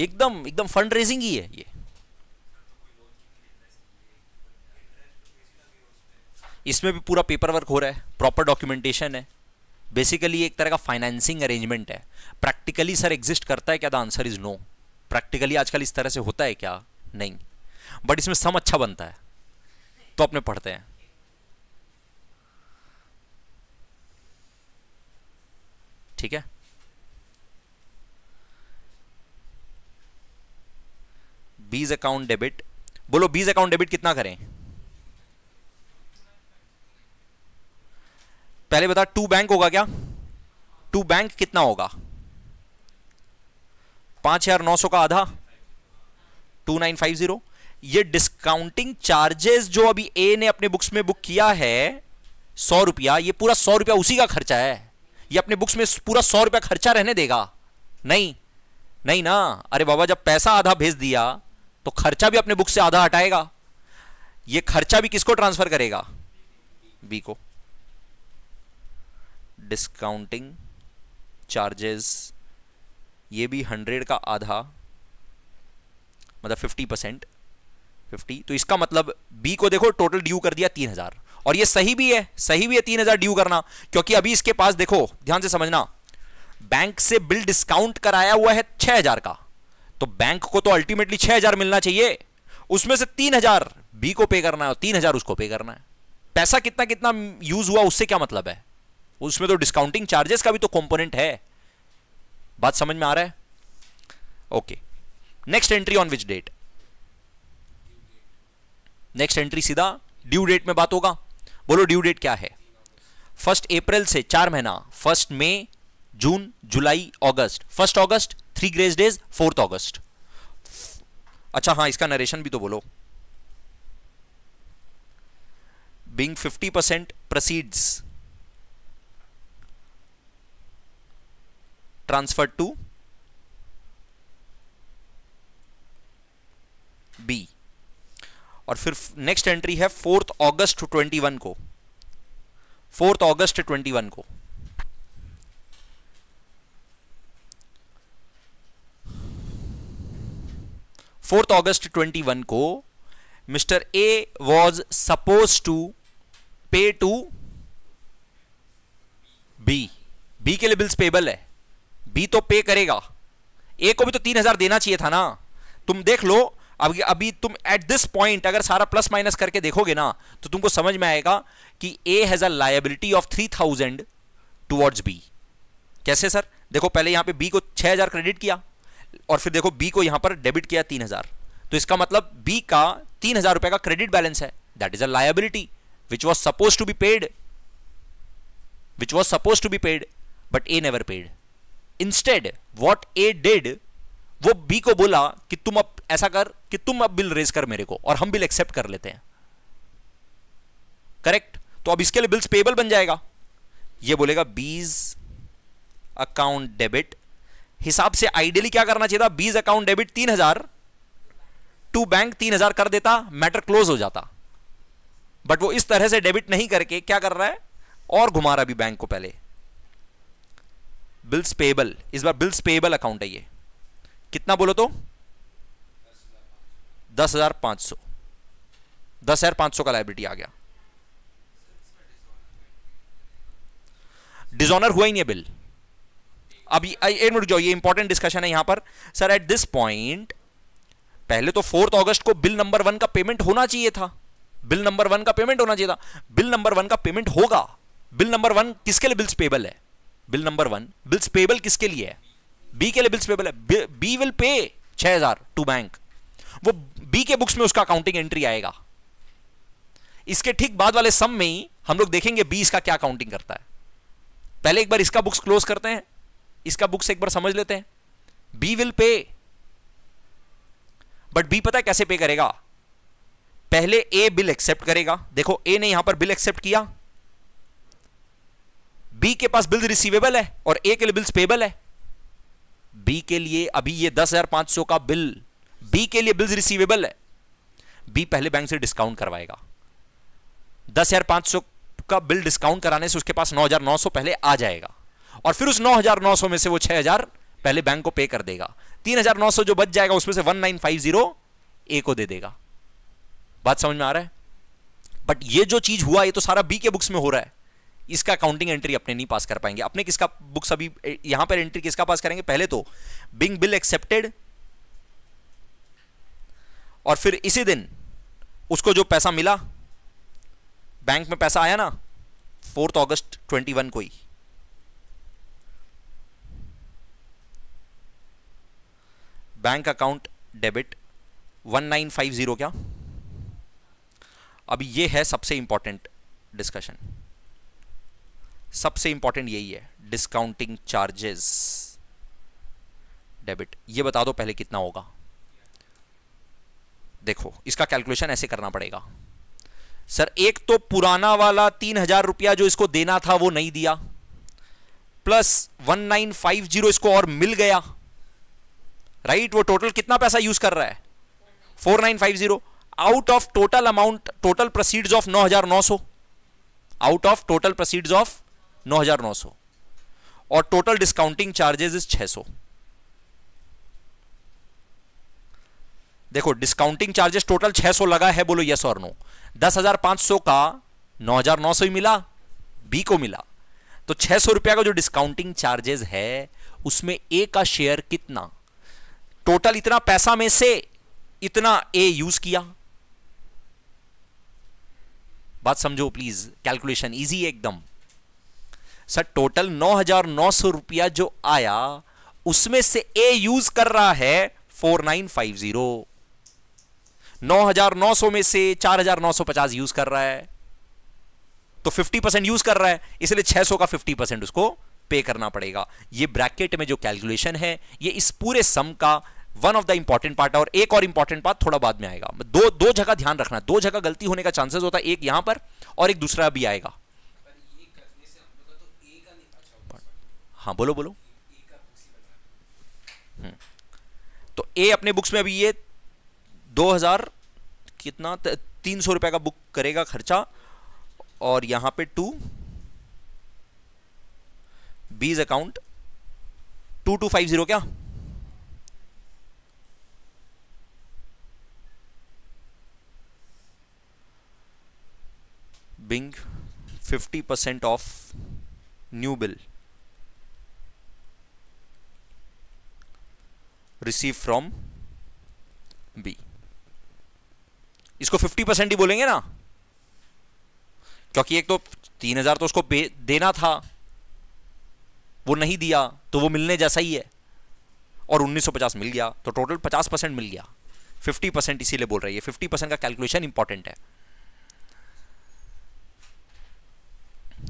एकदम एकदम फंड रेजिंग ही है ये इसमें भी पूरा पेपर वर्क हो रहा है प्रॉपर डॉक्यूमेंटेशन है बेसिकली एक तरह का फाइनेंसिंग अरेंजमेंट है प्रैक्टिकली सर एग्जिस्ट करता है क्या the answer is no practically आजकल इस तरह से होता है क्या नहीं बट इसमें सम अच्छा बनता है तो अपने पढ़ते हैं ठीक है बीज अकाउंट डेबिट बोलो बीज अकाउंट डेबिट कितना करें पहले बता टू बैंक होगा क्या टू बैंक कितना होगा पांच हजार नौ सौ का आधा टू नाइन फाइव जीरो ये डिस्काउंटिंग चार्जेस जो अभी ए ने अपने बुक्स में बुक किया है सौ रुपया ये पूरा सौ रुपया उसी का खर्चा है ये अपने बुक्स में पूरा सौ रुपया खर्चा रहने देगा नहीं नहीं ना अरे बाबा जब पैसा आधा भेज दिया तो खर्चा भी अपने बुक से आधा हटाएगा ये खर्चा भी किसको ट्रांसफर करेगा बी को डिस्काउंटिंग चार्जेस ये भी हंड्रेड का आधा मतलब फिफ्टी परसेंट फिफ्टी तो इसका मतलब बी को देखो टोटल ड्यू कर दिया तीन हजार और ये सही भी है सही भी है तीन हजार ड्यू करना क्योंकि अभी इसके पास देखो ध्यान से समझना बैंक से बिल डिस्काउंट कराया हुआ है छह हजार का तो बैंक को तो अल्टीमेटली छह हजार मिलना चाहिए उसमें से तीन हजार बी को पे करना है और तीन हजार उसको पे करना है पैसा कितना कितना यूज हुआ उससे क्या मतलब है उसमें तो डिस्काउंटिंग चार्जेस का भी तो कंपोनेंट है बात समझ में आ रहा है okay next entry on which date next entry सीधा ड्यू डेट में बात होगा बोलो ड्यू डेट क्या है फर्स्ट अप्रैल से चार महीना फर्स्ट मई जून जुलाई अगस्त फर्स्ट अगस्त three grace days fourth August अच्छा हाँ इसका नरेशन भी तो बोलो fifty percent proceeds transfer to B और फिर नेक्स्ट एंट्री है फोर्थ अगस्त 21 को फोर्थ अगस्त 21 को फोर्थ ट्वेंटी 21 को mister A was suppose to pay to B B के लिए बिल्स पेबल है बी तो पे करेगा ए को भी तो तीन हजार देना चाहिए था ना तुम देख लो अभी अभी तुम एट दिस पॉइंट अगर सारा प्लस माइनस करके देखोगे ना तो तुमको समझ में आएगा कि A has a liability of three thousand towards B कैसे सर देखो पहले यहां पे बी को छह हजार क्रेडिट किया और फिर देखो बी को यहां पर डेबिट किया तीन हजार तो इसका मतलब बी का तीन हजार रुपए का क्रेडिट बैलेंस है that is a liability which was suppose to be paid which was suppose to be paid but A never paid instead what A did वो बी को बोला कि तुम अब ऐसा कर कि तुम अब बिल रेज कर मेरे को और हम बिल एक्सेप्ट कर लेते हैं करेक्ट तो अब इसके लिए बिल्स पेबल बन जाएगा ये बोलेगा बीज अकाउंट डेबिट हिसाब से आइडियली क्या करना चाहिए था बीज अकाउंट डेबिट तीन हजार टू बैंक तीन हजार कर देता मैटर क्लोज हो जाता बट वो इस तरह से डेबिट नहीं करके क्या कर रहा है और घुमा रहा भी बैंक को पहले बिल्स पेबल इस बार बिल्स पेबल अकाउंट है ये कितना बोलो तो दस हजार पांच सौ दस हजार पांच सौ का लाइब्रिटी आ गया डिजोनर हुआ ही नहीं है बिल अभी एक मिनट जाओ ये इंपॉर्टेंट डिस्कशन है यहां पर सर एट दिस पॉइंट पहले तो फोर्थ ऑगस्ट को बिल नंबर वन का पेमेंट होना चाहिए था बिल नंबर वन का पेमेंट होना चाहिए था बिल नंबर वन का पेमेंट होगा बिल नंबर वन किसके लिए बिल्स पेबल है bill number one bills payable किसके लिए है बी के लिए बिल्स पेबल है बी विल पे छह हजार टू बैंक वो बी के बुक्स में उसका अकाउंटिंग एंट्री आएगा इसके ठीक बाद वाले सम में ही हम लोग देखेंगे बी इसका क्या अकाउंटिंग करता है पहले एक बार इसका बुक्स क्लोज करते हैं इसका बुक से एक बार समझ लेते हैं B will pay but B पता है कैसे पे करेगा पहले ए बिल एक्सेप्ट करेगा देखो ए ने यहां पर बिल एक्सेप्ट किया बी के पास बिल रिसीवेबल है और ए के लिए बिल्स पेबल है बी के लिए अभी ये दस हजार पांच सौ का बिल बी के लिए बिल्स रिसीवेबल है बी पहले बैंक से डिस्काउंट करवाएगा दस हजार पांच सौ का बिल डिस्काउंट कराने से उसके पास नौ हजार नौ सौ पहले आ जाएगा और फिर उस 9,900 में से वो 6,000 पहले बैंक को पे कर देगा 3,900 जो बच जाएगा उसमें से 1950 ए को दे देगा बात समझ में आ रहा है बट ये जो चीज हुआ ये तो सारा बी के बुक्स में हो रहा है इसका अकाउंटिंग एंट्री अपने नहीं पास कर पाएंगे अपने किसका बुक्स अभी यहां पर एंट्री किसका पास करेंगे पहले तो बिंग बिल एक्सेप्टेड और फिर इसी दिन उसको जो पैसा मिला बैंक में पैसा आया ना फोर्थ अगस्त 21 को ही बैंक अकाउंट डेबिट 1950 क्या अब ये है सबसे इंपॉर्टेंट डिस्कशन सबसे इंपॉर्टेंट यही है डिस्काउंटिंग चार्जेस डेबिट ये बता दो पहले कितना होगा देखो इसका कैलकुलेशन ऐसे करना पड़ेगा सर एक तो पुराना वाला तीन हजार रुपया जो इसको देना था वो नहीं दिया plus one nine five zero इसको और मिल गया राइट वो टोटल कितना पैसा यूज कर रहा है four nine five zero out of total amount total proceeds of नौ हजार नौ out of total proceeds of नौ हजार नौ और टोटल डिस्काउंटिंग चार्जेस इज 600 सौ देखो डिस्काउंटिंग चार्जेस टोटल 600 लगा है बोलो यस और नो 10,500 का 9,900 ही मिला बी को मिला तो छह रुपया का जो डिस्काउंटिंग चार्जेस है उसमें ए का शेयर कितना टोटल इतना पैसा में से इतना ए यूज किया बात समझो प्लीज कैलकुलेशन इजी एकदम सर टोटल नौ हजार नौ सौ रुपया जो आया उसमें से ए यूज कर रहा है फोर नाइन फाइव जीरो नौ हजार नौ सौ में से चार हजार नौ सौ पचास यूज कर रहा है तो फिफ्टी परसेंट यूज कर रहा है इसलिए छह सौ का फिफ्टी परसेंट उसको पे करना पड़ेगा ये ब्रैकेट में जो कैलकुलेशन है ये इस पूरे सम का one of the important part और एक और इंपॉर्टेंट पार्ट थोड़ा बाद में आएगा दो दो जगह ध्यान रखना दो जगह गलती होने का चांसेस होता है एक यहां पर और एक दूसरा भी आएगा हाँ बोलो बोलो हम्म। तो ए अपने बुक्स में अभी ये 2000 कितना तीन सौ रुपए का बुक करेगा खर्चा और यहां पे to B's account two two five zero क्या being 50% of new bill received from B. इसको 50% ही बोलेंगे ना क्योंकि एक तो 3000 तो उसको देना था वो नहीं दिया तो वो मिलने जैसा ही है और 1950 मिल गया तो टोटल 50 परसेंट मिल गया 50 परसेंट इसीलिए बोल रही है 50 परसेंट का कैलकुलेशन इंपॉर्टेंट है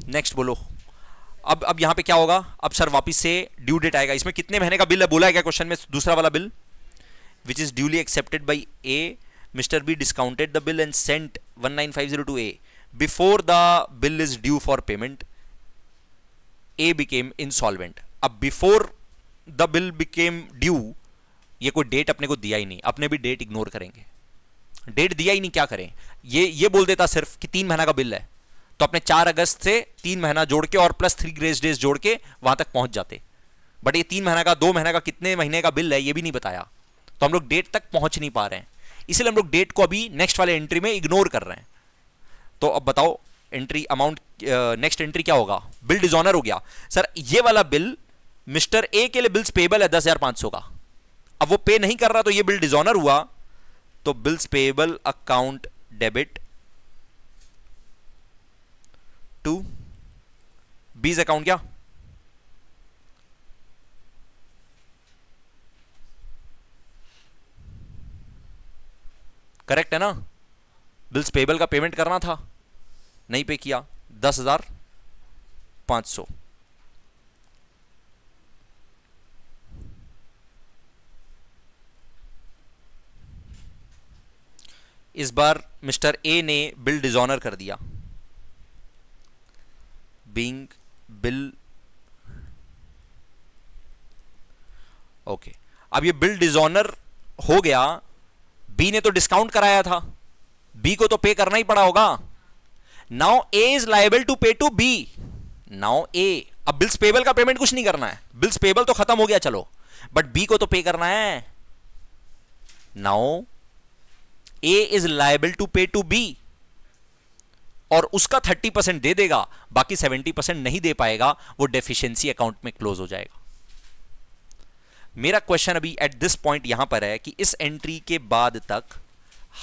नेक्स्ट बोलो अब अब यहां पे क्या होगा अब सर वापस से ड्यू डेट आएगा इसमें कितने महीने का बिल है बोला है क्या क्वेश्चन में दूसरा वाला bill which is duly accepted by A mister B discounted the bill and sent one nine five zero to A before the bill is due for payment A became insolvent अब before the bill became due ये कोई date अपने को दिया ही नहीं अपने भी date ignore करेंगे डेट दिया ही नहीं क्या करें ये ये बोल देता सिर्फ कि तीन महीना का बिल है तो अपने चार अगस्त से तीन महीना जोड़ के और प्लस थ्री ग्रेस डेज जोड़ के वहां तक पहुंच जाते बट ये तीन महीना का दो महीना का कितने महीने का बिल है ये भी नहीं बताया तो हम लोग डेट तक पहुंच नहीं पा रहे हैं इसलिए हम लोग डेट को अभी नेक्स्ट वाले एंट्री में इग्नोर कर रहे हैं तो अब बताओ एंट्री अमाउंट नेक्स्ट एंट्री क्या होगा बिल डिजॉनर हो गया सर ये वाला बिल मिस्टर ए के लिए बिल्स पेबल है दस हज़ार पांच सौ का अब वो पे नहीं कर रहा तो ये बिल डिजॉनर हुआ तो bills payable account debit to B's account क्या करेक्ट है ना बिल्स पेबल का पेमेंट करना था नहीं पे किया दस हजार पांच सौ इस बार मिस्टर ए ने बिल डिजॉनर कर दिया being बिल ओके अब ये बिल डिजोनर हो गया बी ने तो डिस्काउंट कराया था बी को तो पे करना ही पड़ा होगा now A is liable to pay to B now A अब बिल्स पेबल का पेमेंट कुछ नहीं करना है बिल्स पेबल तो खत्म हो गया चलो बट बी को तो पे करना है now A is liable to pay to B और उसका 30 परसेंट दे देगा बाकी 70 परसेंट नहीं दे पाएगा वो डेफिशिएंसी अकाउंट में क्लोज हो जाएगा मेरा क्वेश्चन अभी एट दिस पॉइंट यहां पर है कि इस एंट्री के बाद तक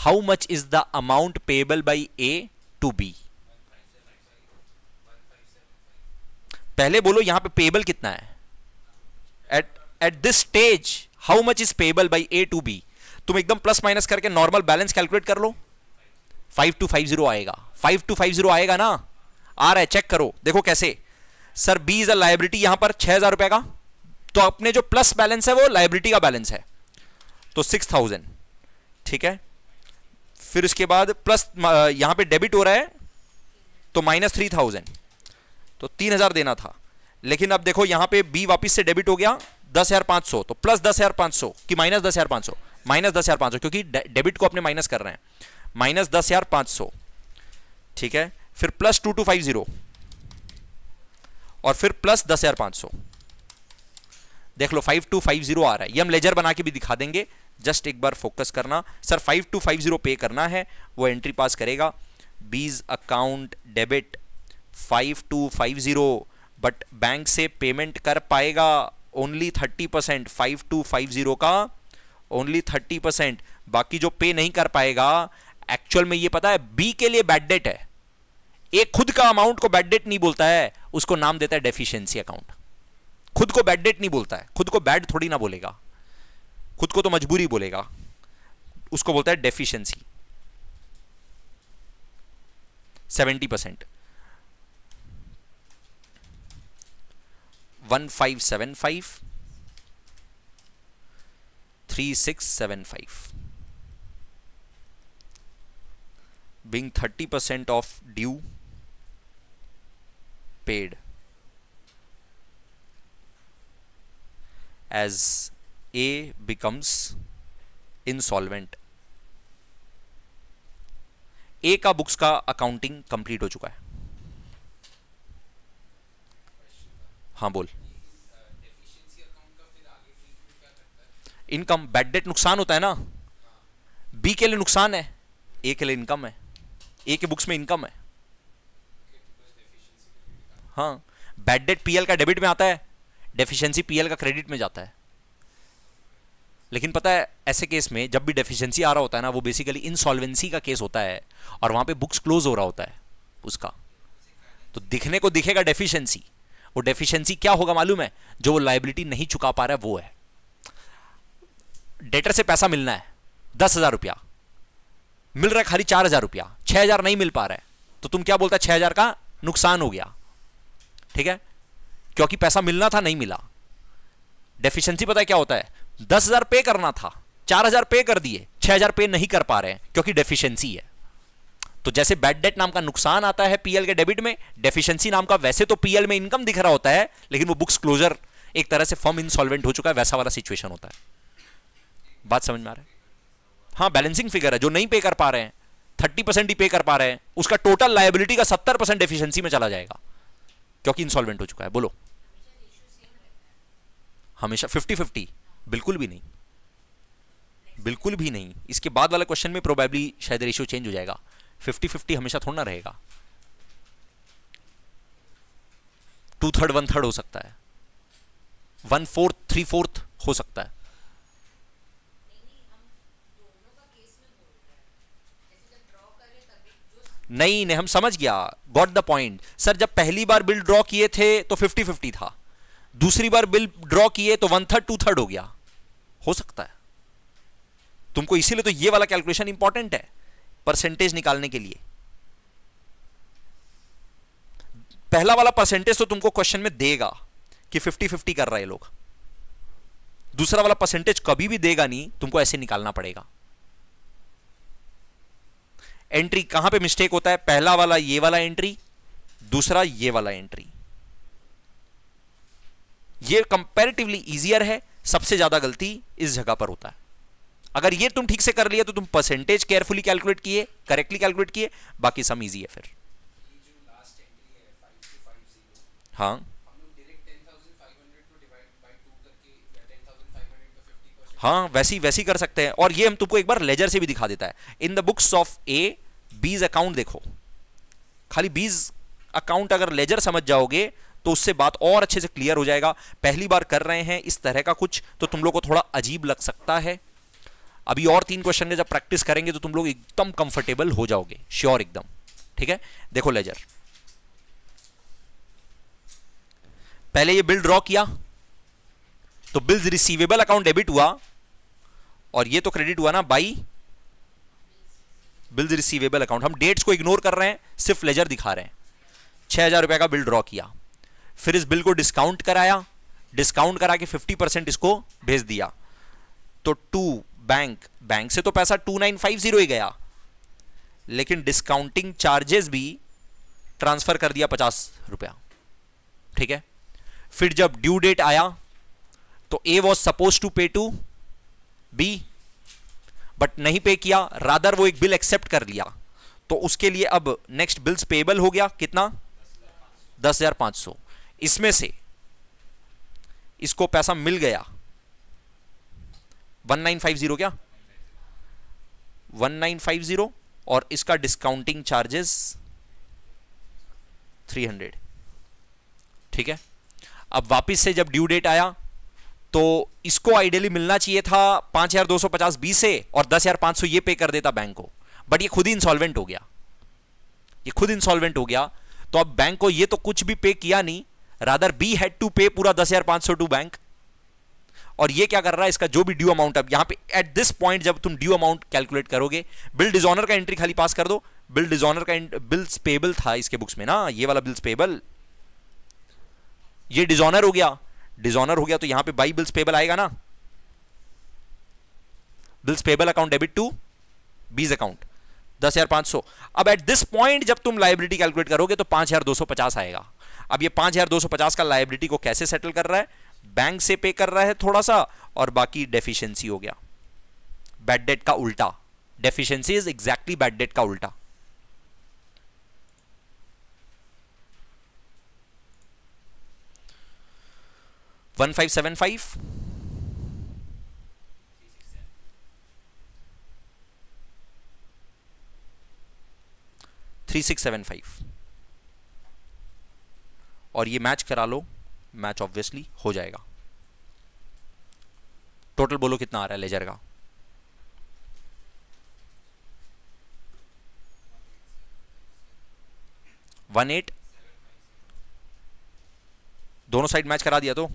how much is the amount payable by A to B पहले बोलो यहां पे पेबल कितना है at at this stage how much is payable by A to B तुम एकदम प्लस माइनस करके नॉर्मल बैलेंस कैलकुलेट कर लो फाइव टू फाइव जीरो आएगा फाइव टू फाइव जीरो आएगा ना आ रहा है चेक करो देखो कैसे sir B is a liability यहां पर छह हजार रुपए का तो अपने जो प्लस बैलेंस है वो लाइब्रिटी का बैलेंस है तो सिक्स थाउजेंड ठीक है फिर उसके बाद प्लस यहां पे डेबिट हो रहा है तो माइनस थ्री थाउजेंड तो तीन हजार देना था लेकिन अब देखो यहां पे बी वापस से डेबिट हो गया दस हजार पांच सौ तो प्लस दस हजार पांच सौ कि माइनस दस हजार पांच सौ माइनस दस हजार पांच सौ क्योंकि डेबिट को अपने माइनस कर रहे हैं माइनस दस हजार पांच सौ ठीक है फिर plus two two five zero और फिर प्लस दस हजार पांच सौ देख लो फाइव टू फाइव जीरो आ रहा है ये हम लेजर बना के भी दिखा देंगे जस्ट एक बार फोकस करना sir five two five zero pay करना है वो एंट्री पास करेगा B's account debit five two five zero but bank से पेमेंट कर पाएगा only thirty percent five two five zero का ओनली थर्टी परसेंट बाकी जो पे नहीं कर पाएगा एक्चुअल में ये पता है बी के लिए बैड डेट है ए खुद का अमाउंट को बैड डेट नहीं बोलता है उसको नाम देता है डेफिशिएंसी अकाउंट खुद को बैड डेट नहीं बोलता है खुद को बैड थोड़ी ना बोलेगा खुद को तो मजबूरी बोलेगा उसको बोलता है deficiency seventy percent one five seven five three six seven five being 30% of due paid as A becomes insolvent. A का बुक्स का अकाउंटिंग कंप्लीट हो चुका है हाँ बोल इनकम बैड डेट नुकसान होता है ना बी के लिए नुकसान है ए के लिए इनकम है ए के बुक्स में इनकम है हाँ बैड डेट पीएल का डेबिट में आता है डेफिशिएंसी पीएल का क्रेडिट में जाता है लेकिन पता है ऐसे केस में जब भी डेफिशिएंसी आ रहा होता है ना वो बेसिकली इनसॉल्वेंसी का केस होता है और वहां पे बुक्स क्लोज हो रहा होता है उसका तो दिखने को दिखेगा डेफिशिएंसी वो डेफिशिएंसी क्या होगा मालूम है जो वो लाइबिलिटी नहीं चुका पा रहा है वो है डेटर से पैसा मिलना है दस हज़ार रुपया मिल रहा है खाली चार हजार रुपया छह हजार नहीं मिल पा रहा है तो तुम क्या बोलता है छह हजार का नुकसान हो गया ठीक है क्योंकि पैसा मिलना था नहीं मिला डेफिशिएंसी पता है क्या होता है दस हजार पे करना था चार हजार पे कर दिए छह हजार पे नहीं कर पा रहे हैं क्योंकि डेफिशिएंसी है तो जैसे बैड डेट नाम का नुकसान आता है पीएल के डेबिट में डेफिशिएंसी नाम का वैसे तो पीएल में इनकम दिख रहा होता है लेकिन वो बुक्स क्लोजर एक तरह से फॉर्म इंसॉल्वेंट हो चुका है वैसा वाला सिचुएशन होता है बात समझ में आ रहा है हाँ बैलेंसिंग फिगर है जो नहीं पे कर पा रहे हैं थर्टी परसेंट ही पे कर पा रहे हैं उसका टोटल लाइबिलिटी का सत्तर परसेंट डेफिशियंसी में चला जाएगा क्योंकि इंसॉल्वेंट हो चुका है बोलो हमेशा फिफ्टी फिफ्टी बिल्कुल भी नहीं बिल्कुल भी नहीं इसके बाद वाला क्वेश्चन में प्रोबेबली शायद रेशियो चेंज हो जाएगा फिफ्टी फिफ्टी हमेशा थोड़ा ना रहेगा टू थर्ड वन थर्ड हो सकता है वन फोर्थ थ्री फोर्थ हो सकता है नहीं नहीं हम समझ गया गॉट द पॉइंट सर जब पहली बार बिल ड्रॉ किए थे तो फिफ्टी फिफ्टी था दूसरी बार बिल ड्रॉ किए तो वन थर्ड टू थर्ड हो गया हो सकता है तुमको इसीलिए तो ये वाला कैलकुलेशन इंपॉर्टेंट है परसेंटेज निकालने के लिए पहला वाला परसेंटेज तो तुमको क्वेश्चन में देगा कि फिफ्टी फिफ्टी कर रहे लोग दूसरा वाला परसेंटेज कभी भी देगा नहीं तुमको ऐसे निकालना पड़ेगा एंट्री कहां पे मिस्टेक होता है पहला वाला ये वाला एंट्री दूसरा ये वाला एंट्री ये कंपेरेटिवली इजियर है सबसे ज्यादा गलती इस जगह पर होता है अगर ये तुम ठीक से कर लिया तो तुम परसेंटेज केयरफुली कैलकुलेट किए करेक्टली कैलकुलेट किए बाकी सब इजी है फिर हाँ हाँ वैसी वैसी कर सकते हैं और ये हम तुमको एक बार लेजर से भी दिखा देता है in the books of A B's account देखो खाली बीज अकाउंट अगर लेजर समझ जाओगे तो उससे बात और अच्छे से क्लियर हो जाएगा पहली बार कर रहे हैं इस तरह का कुछ तो तुम लोग को थोड़ा अजीब लग सकता है अभी और तीन क्वेश्चन जब प्रैक्टिस करेंगे तो तुम लोग एकदम कंफर्टेबल हो जाओगे श्योर एकदम ठीक है देखो लेजर पहले ये बिल ड्रॉ किया तो बिल्स रिसीवेबल अकाउंट डेबिट हुआ और ये तो क्रेडिट हुआ ना बाई बिल्स रिसीवेबल अकाउंट हम डेट्स को इग्नोर कर रहे हैं सिर्फ लेजर दिखा रहे हैं छह हज़ार रुपए का बिल ड्रॉ किया फिर इस बिल को डिस्काउंट कराया डिस्काउंट करा के फिफ्टी परसेंट इसको भेज दिया तो टू बैंक बैंक से तो पैसा टू नाइन फाइव जीरो ही गया लेकिन डिस्काउंटिंग चार्जेस भी ट्रांसफर कर दिया पचास रुपया ठीक है फिर जब ड्यू डेट आया तो A was suppose to pay to B but नहीं पे किया रादर वो एक बिल एक्सेप्ट कर लिया तो उसके लिए अब नेक्स्ट बिल्स पेबल हो गया कितना दस हजार पांच सौ इसमें से इसको पैसा मिल गया वन नाइन फाइव जीरो क्या वन नाइन फाइव जीरो और इसका डिस्काउंटिंग चार्जेस थ्री हंड्रेड ठीक है अब वापस से जब ड्यू डेट आया तो इसको आइडियली मिलना चाहिए था पांच हजार दो सौ पचास बी से और दस हजार पांच सौ ये पे कर देता बैंक को बट ये खुद ही इंसॉल्वेंट हो गया ये खुद इंसॉल्वेंट हो गया तो अब बैंक को ये तो कुछ भी पे किया नहीं रादर बी हैड टू पे पूरा दस हजार पांच सौ टू बैंक और ये क्या कर रहा है इसका जो भी ड्यू अमाउंट अब यहां पे एट दिस पॉइंट जब तुम ड्यू अमाउंट कैलकुलेट करोगे बिल डिजोनर का एंट्री खाली पास कर दो बिल डिजोनर का बिल्स पेबल था इसके बुक्स में ना ये वाला बिल्स पेबल ये डिजोनर हो गया डिजॉनर हो गया तो यहां पे बाई बिल्स पेबल आएगा ना bills payable account debit to B's account दस हजार पांच सौ अब एट दिस पॉइंट जब तुम लाइबिलिटी कैलकुलेट करोगे तो पांच हजार दो सौ पचास आएगा अब ये पांच हजार दो सौ पचास का लाइबिलिटी को कैसे सेटल कर रहा है बैंक से पे कर रहा है थोड़ा सा और बाकी डेफिशिएंसी हो गया बैड डेट का उल्टा deficiency is exactly bad debt का उल्टा one five seven five three six seven five और ये मैच करा लो मैच ऑब्वियसली हो जाएगा टोटल बोलो कितना आ रहा है लेजर का वन एट दोनों साइड मैच करा दिया तो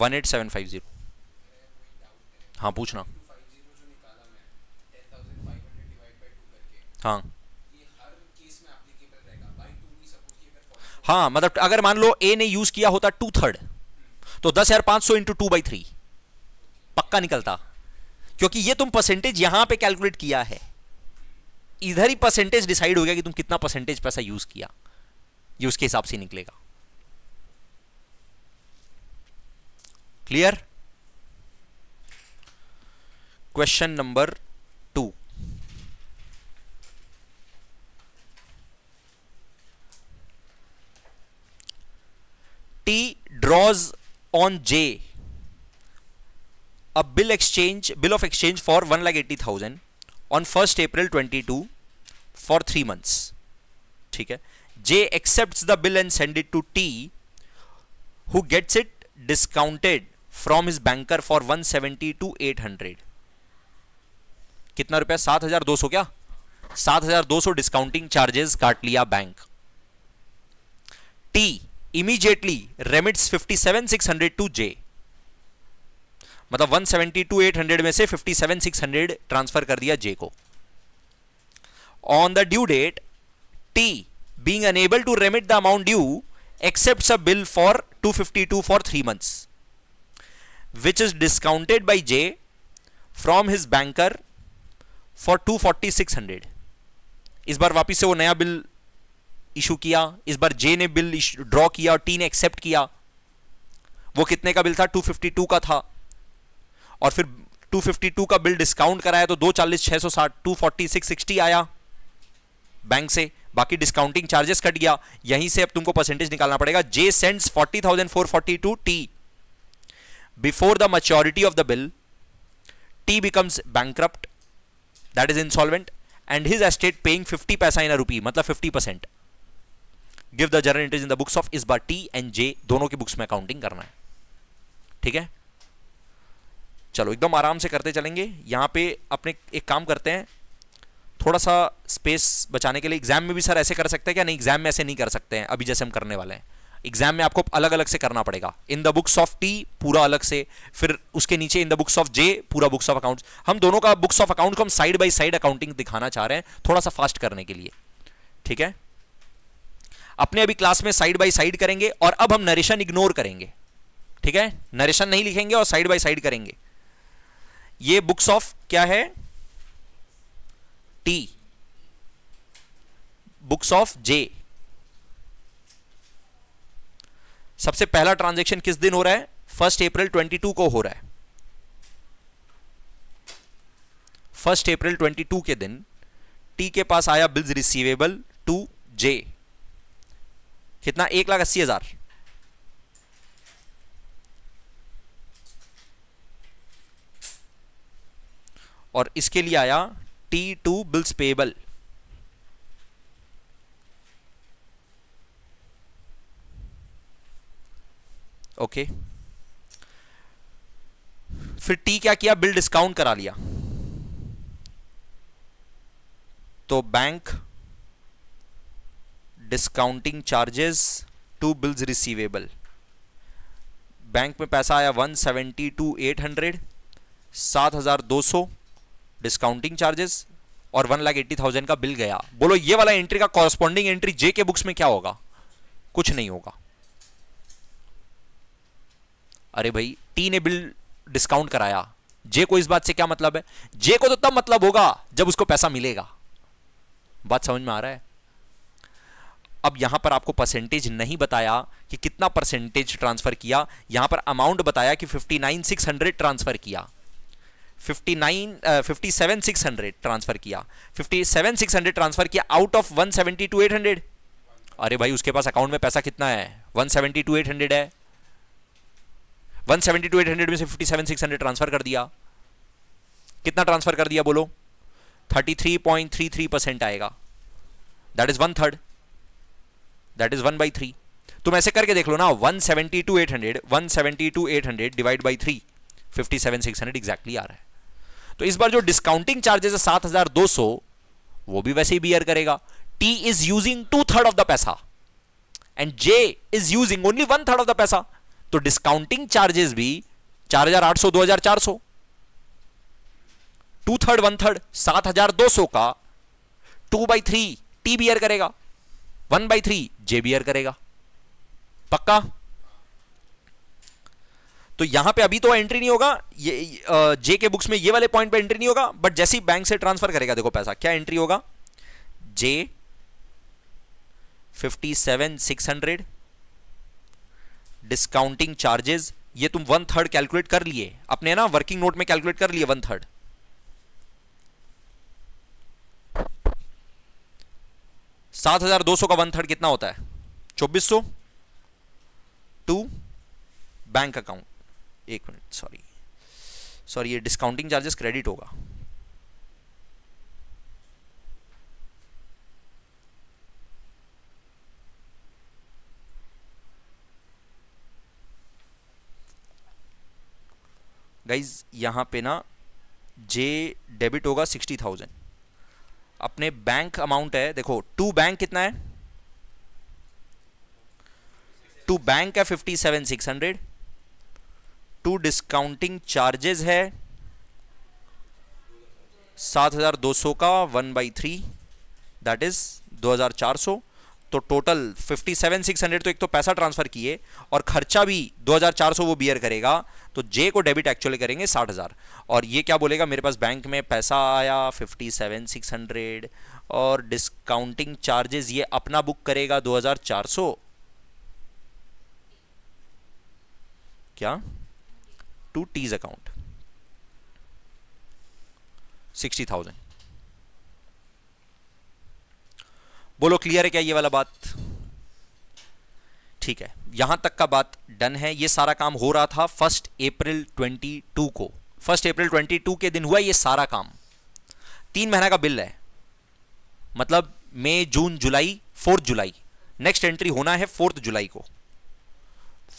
one eight seven five zero हाँ पूछना हाँ हाँ मतलब अगर मान लो ए ने यूज किया होता टू थर्ड तो दस हजार पांच सौ इंटू टू बाई थ्री पक्का निकलता क्योंकि ये तुम परसेंटेज यहां पे कैलकुलेट किया है इधर ही परसेंटेज डिसाइड हो गया कि तुम कितना परसेंटेज पैसा यूज किया ये उसके हिसाब से निकलेगा clear question number two T draws on J a bill exchange bill of exchange for one lakh eighty thousand on first April twenty two for three months ठीक है J accept the bill and send it to T who gets it discounted from his banker for one seventy two eight hundred कितना रुपया सात हजार दो 7,200 क्या सात हजार दो 7,200 डिस्काउंटिंग चार्जेस काट लिया bank T immediately remits fifty seven six hundred to J मतलब one seventy two eight hundred में से fifty seven six hundred transfer कर दिया जे को on the due date T being unable to remit the amount due accept bill for two fifty two for three months which is discounted by J from his banker for hundred इस बार वापिस से वो नया bill issue किया इस बार जे ने bill draw किया और टी ने एक्सेप्ट किया वो कितने का बिल था टू फिफ्टी टू का था और फिर टू फिफ्टी टू का बिल डिस्काउंट कराया तो दो चालीस छह सौ साठ टू फोर्टी सिक्स सिक्सटी आया बैंक से बाकी डिस्काउंटिंग चार्जेस कट गया यहीं से अब तुमको परसेंटेज निकालना पड़ेगा J sends forty thousand four forty to T before the maturity of the bill T becomes bankrupt that is insolvent and his estate paying fifty पैसा इन a rupee मतलब fifty percent give the journal entries in the books of इस बार T and जे दोनों की books में accounting करना है ठीक है चलो एकदम आराम से करते चलेंगे यहाँ पे अपने एक काम करते हैं थोड़ा सा स्पेस बचाने के लिए एग्जाम में भी सर ऐसे कर सकते हैं क्या नहीं एग्जाम में ऐसे नहीं कर सकते हैं अभी जैसे हम करने वाले हैं एग्जाम में आपको अलग अलग से करना पड़ेगा in the books of T पूरा अलग से फिर उसके नीचे in the books of J पूरा बुक्स ऑफ अकाउंट हम दोनों का बुक्स ऑफ अकाउंट को हम साइड बाई साइड अकाउंटिंग दिखाना चाह रहे हैं थोड़ा सा फास्ट करने के लिए ठीक है अपने अभी क्लास में साइड बाई साइड करेंगे और अब हम नरेशन इग्नोर करेंगे ठीक है नरेशन नहीं लिखेंगे और साइड बाई साइड करेंगे ये बुक्स ऑफ क्या है टी बुक्स ऑफ जे सबसे पहला ट्रांजेक्शन किस दिन हो रहा है फर्स्ट अप्रैल 22 को हो रहा है फर्स्ट अप्रैल 22 के दिन टी के पास आया बिल्स रिसीवेबल टू जे कितना एक लाख अस्सी हजार और इसके लिए आया T to bills payable okay फिर टी क्या किया बिल डिस्काउंट करा लिया तो bank discounting charges to bills receivable bank में पैसा आया one seventy two eight hundred सात हजार दो सौ डिस्काउंटिंग चार्जेस और वन लाख एट्टी थाउजेंड का बिल गया बोलो ये वाला एंट्री का कॉरस्पॉन्डिंग एंट्री जे के बुक्स में क्या होगा कुछ नहीं होगा अरे भाई टी ने बिल डिस्काउंट कराया जे को इस बात से क्या मतलब है जे को तो तब मतलब होगा जब उसको पैसा मिलेगा बात समझ में आ रहा है अब यहां पर आपको परसेंटेज नहीं बताया कि कितना परसेंटेज ट्रांसफर किया यहां पर अमाउंट बताया कि 59,600 ट्रांसफर किया 59 57,600 ट्रांसफर किया 57,600 ट्रांसफर किया आउट ऑफ 172,800 अरे भाई उसके पास अकाउंट में पैसा कितना है 172,800 है सेवेंटी टू एट हंड्रेड में से हंड्रेड ट्रांसफर कर दिया कितना ट्रांसफर कर दिया बोलो thirty three three point three percent आएगा that is one third that is one by three तुम ऐसे करके देख लो ना one seventy two eight hundred one seventy two eight hundred divide by three fifty seven six hundred exactly आ रहा है तो इस बार जो डिस्काउंटिंग चार्जेस है सात हजार दो सौ वो भी वैसे ही बियर करेगा T is using two third of the पैसा and J is using only one third of the पैसा तो डिस्काउंटिंग चार्जेस भी चार हजार आठ सौ दो हजार चार सौ टू थर्ड वन थर्ड सात हजार दो सौ का टू बाई थ्री टी करेगा one by three J bear करेगा पक्का तो यहां पे अभी तो एंट्री नहीं होगा ये जे के बुक्स में ये वाले पॉइंट पे एंट्री नहीं होगा बट जैसे ही बैंक से ट्रांसफर करेगा देखो पैसा क्या एंट्री होगा J fifty seven six hundred discounting charges ये तुम वन थर्ड कैलकुलेट कर लिए अपने ना वर्किंग नोट में कैलकुलेट कर लिए वन थर्ड सात हजार दो सौ का वन थर्ड कितना होता है चौबीस सौ टू बैंक अकाउंट एक मिनट सॉरी सॉरी ये डिस्काउंटिंग चार्जेस क्रेडिट होगा गाइज यहाँ पे ना जे डेबिट होगा सिक्सटी थाउजेंड अपने बैंक अमाउंट है देखो टू बैंक कितना है टू बैंक है fifty seven six hundred to discounting charges है सात हजार दो सौ का one by three that is दो हजार चार सौ तो टोटल 57,600 तो एक तो पैसा ट्रांसफर किए और खर्चा भी 2,400 वो बियर करेगा तो जे को डेबिट एक्चुअली करेंगे 60,000 और ये क्या बोलेगा मेरे पास बैंक में पैसा आया 57,600 और डिस्काउंटिंग चार्जेस ये अपना बुक करेगा 2,400 क्या टू टीज अकाउंट 60,000 बोलो क्लियर है क्या ये वाला बात ठीक है यहां तक का बात डन है ये सारा काम हो रहा था फर्स्ट अप्रैल 22 को फर्स्ट अप्रैल 22 के दिन हुआ ये सारा काम तीन महीना का बिल है मतलब मई जून जुलाई फोर्थ जुलाई नेक्स्ट एंट्री होना है फोर्थ जुलाई को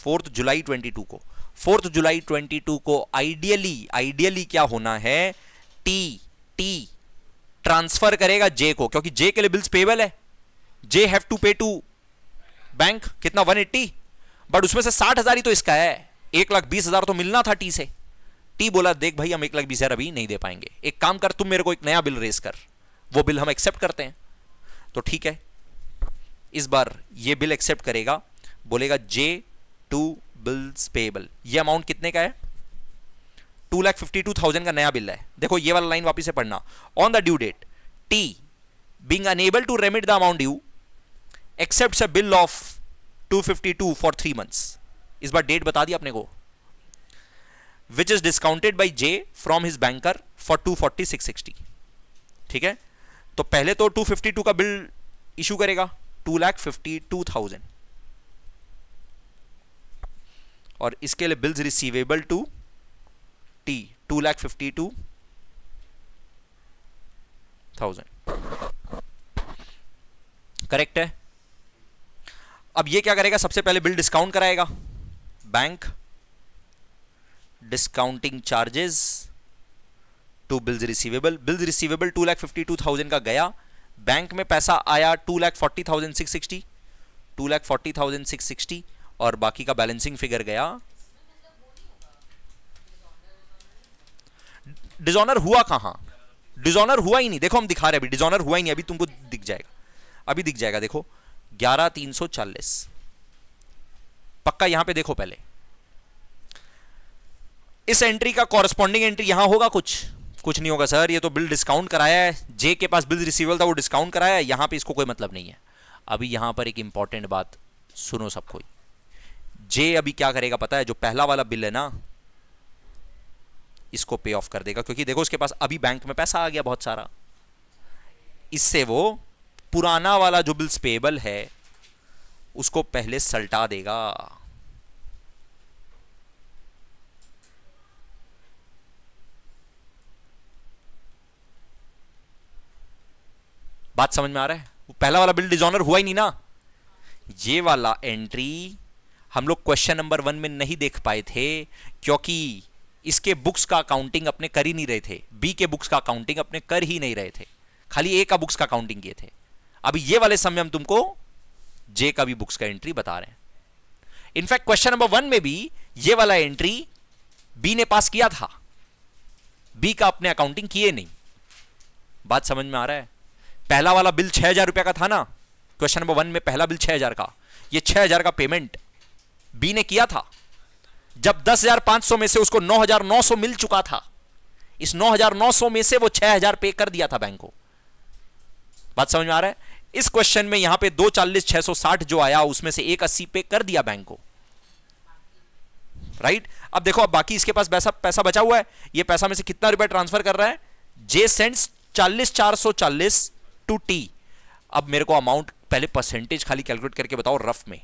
फोर्थ जुलाई 22 को फोर्थ जुलाई 22 को आइडियली आइडियली क्या होना है टी टी ट्रांसफर करेगा जे को क्योंकि जे के लिए बिल्स पेबल है J have to pay to bank कितना 180 बट उसमें से साठ हजार ही तो इसका है एक लाख बीस हजार तो मिलना था टी से टी बोला देख भाई हम एक लाख बीस हजार अभी नहीं दे पाएंगे एक काम कर तुम मेरे को एक नया बिल रेस कर वो बिल हम एक्सेप्ट करते हैं तो ठीक है इस बार ये बिल एक्सेप्ट करेगा बोलेगा जे टू बिल्स पेबल ये अमाउंट कितने का है two lakh fifty two thousand का नया बिल है देखो ये वाला लाइन वापिस से पढ़ना on the due date T being unable to remit the amount due accept a bill of 252 for three months इस बार डेट बता दी अपने को which is discounted by J from his banker for two forty six sixty ठीक है तो पहले तो टू फिफ्टी टू का बिल इशू करेगा two lakh fifty two thousand और इसके लिए bills receivable to T two lakh fifty two thousand correct है अब ये क्या करेगा सबसे पहले बिल डिस्काउंट कराएगा bank discounting charges to bills receivable bills receivable two lakh fifty two thousand का गया बैंक में पैसा आया two lakh forty thousand six sixty two lakh forty thousand six sixty और बाकी का बैलेंसिंग फिगर गया डिजॉनर हुआ कहां डिजॉनर हुआ ही नहीं देखो हम दिखा रहे अभी डिजॉनर हुआ ही नहीं अभी तुमको दिख जाएगा अभी दिख जाएगा देखो ग्यारह तीन सौ चालीस पक्का यहां पे देखो पहले इस एंट्री का कॉरस्पॉन्डिंग एंट्री यहां होगा कुछ कुछ नहीं होगा सर ये तो बिल डिस्काउंट कराया है जे के पास बिल रिसीवल था वो डिस्काउंट कराया है यहां पे इसको कोई मतलब नहीं है अभी यहां पर एक इंपॉर्टेंट बात सुनो सबको जे अभी क्या करेगा पता है जो पहला वाला बिल है ना इसको पे ऑफ कर देगा क्योंकि देखो उसके पास अभी बैंक में पैसा आ गया बहुत सारा इससे वो पुराना वाला जो बिल्स पेबल है उसको पहले सल्टा देगा बात समझ में आ रहा है वो पहला वाला बिल डिजॉनर हुआ ही नहीं ना ये वाला एंट्री हम लोग क्वेश्चन नंबर वन में नहीं देख पाए थे क्योंकि इसके बुक्स का अकाउंटिंग अपने कर ही नहीं रहे थे बी के बुक्स का अकाउंटिंग अपने कर ही नहीं रहे थे खाली ए का बुक्स का अकाउंटिंग किए थे अभी ये वाले समय हम तुमको जे का भी बुक्स का एंट्री बता रहे हैं इनफैक्ट क्वेश्चन नंबर वन में भी ये वाला एंट्री बी ने पास किया था बी का अपने अकाउंटिंग किए नहीं बात समझ में आ रहा है पहला वाला बिल छह हजार रुपया का था ना क्वेश्चन नंबर वन में पहला बिल छह हजार का ये छह हजार का पेमेंट बी ने किया था जब दस हजार पांच सौ में से उसको नौ हजार नौ सौ मिल चुका था इस नौ हजार नौ सौ में से वो छह हजार पे कर दिया था बैंक को बात समझ में आ रहा है इस क्वेश्चन में यहां पे दो चालीस छह सौ साठ जो आया उसमें से एक अस्सी पे कर दिया बैंक को राइट अब देखो अब बाकी इसके पास पैसा पैसा बचा हुआ है ये पैसा में से कितना रुपया ट्रांसफर कर रहा है जे सेंट्स चालीस चार सौ चालीस टू टी अब मेरे को अमाउंट पहले परसेंटेज खाली कैलकुलेट करके बताओ रफ में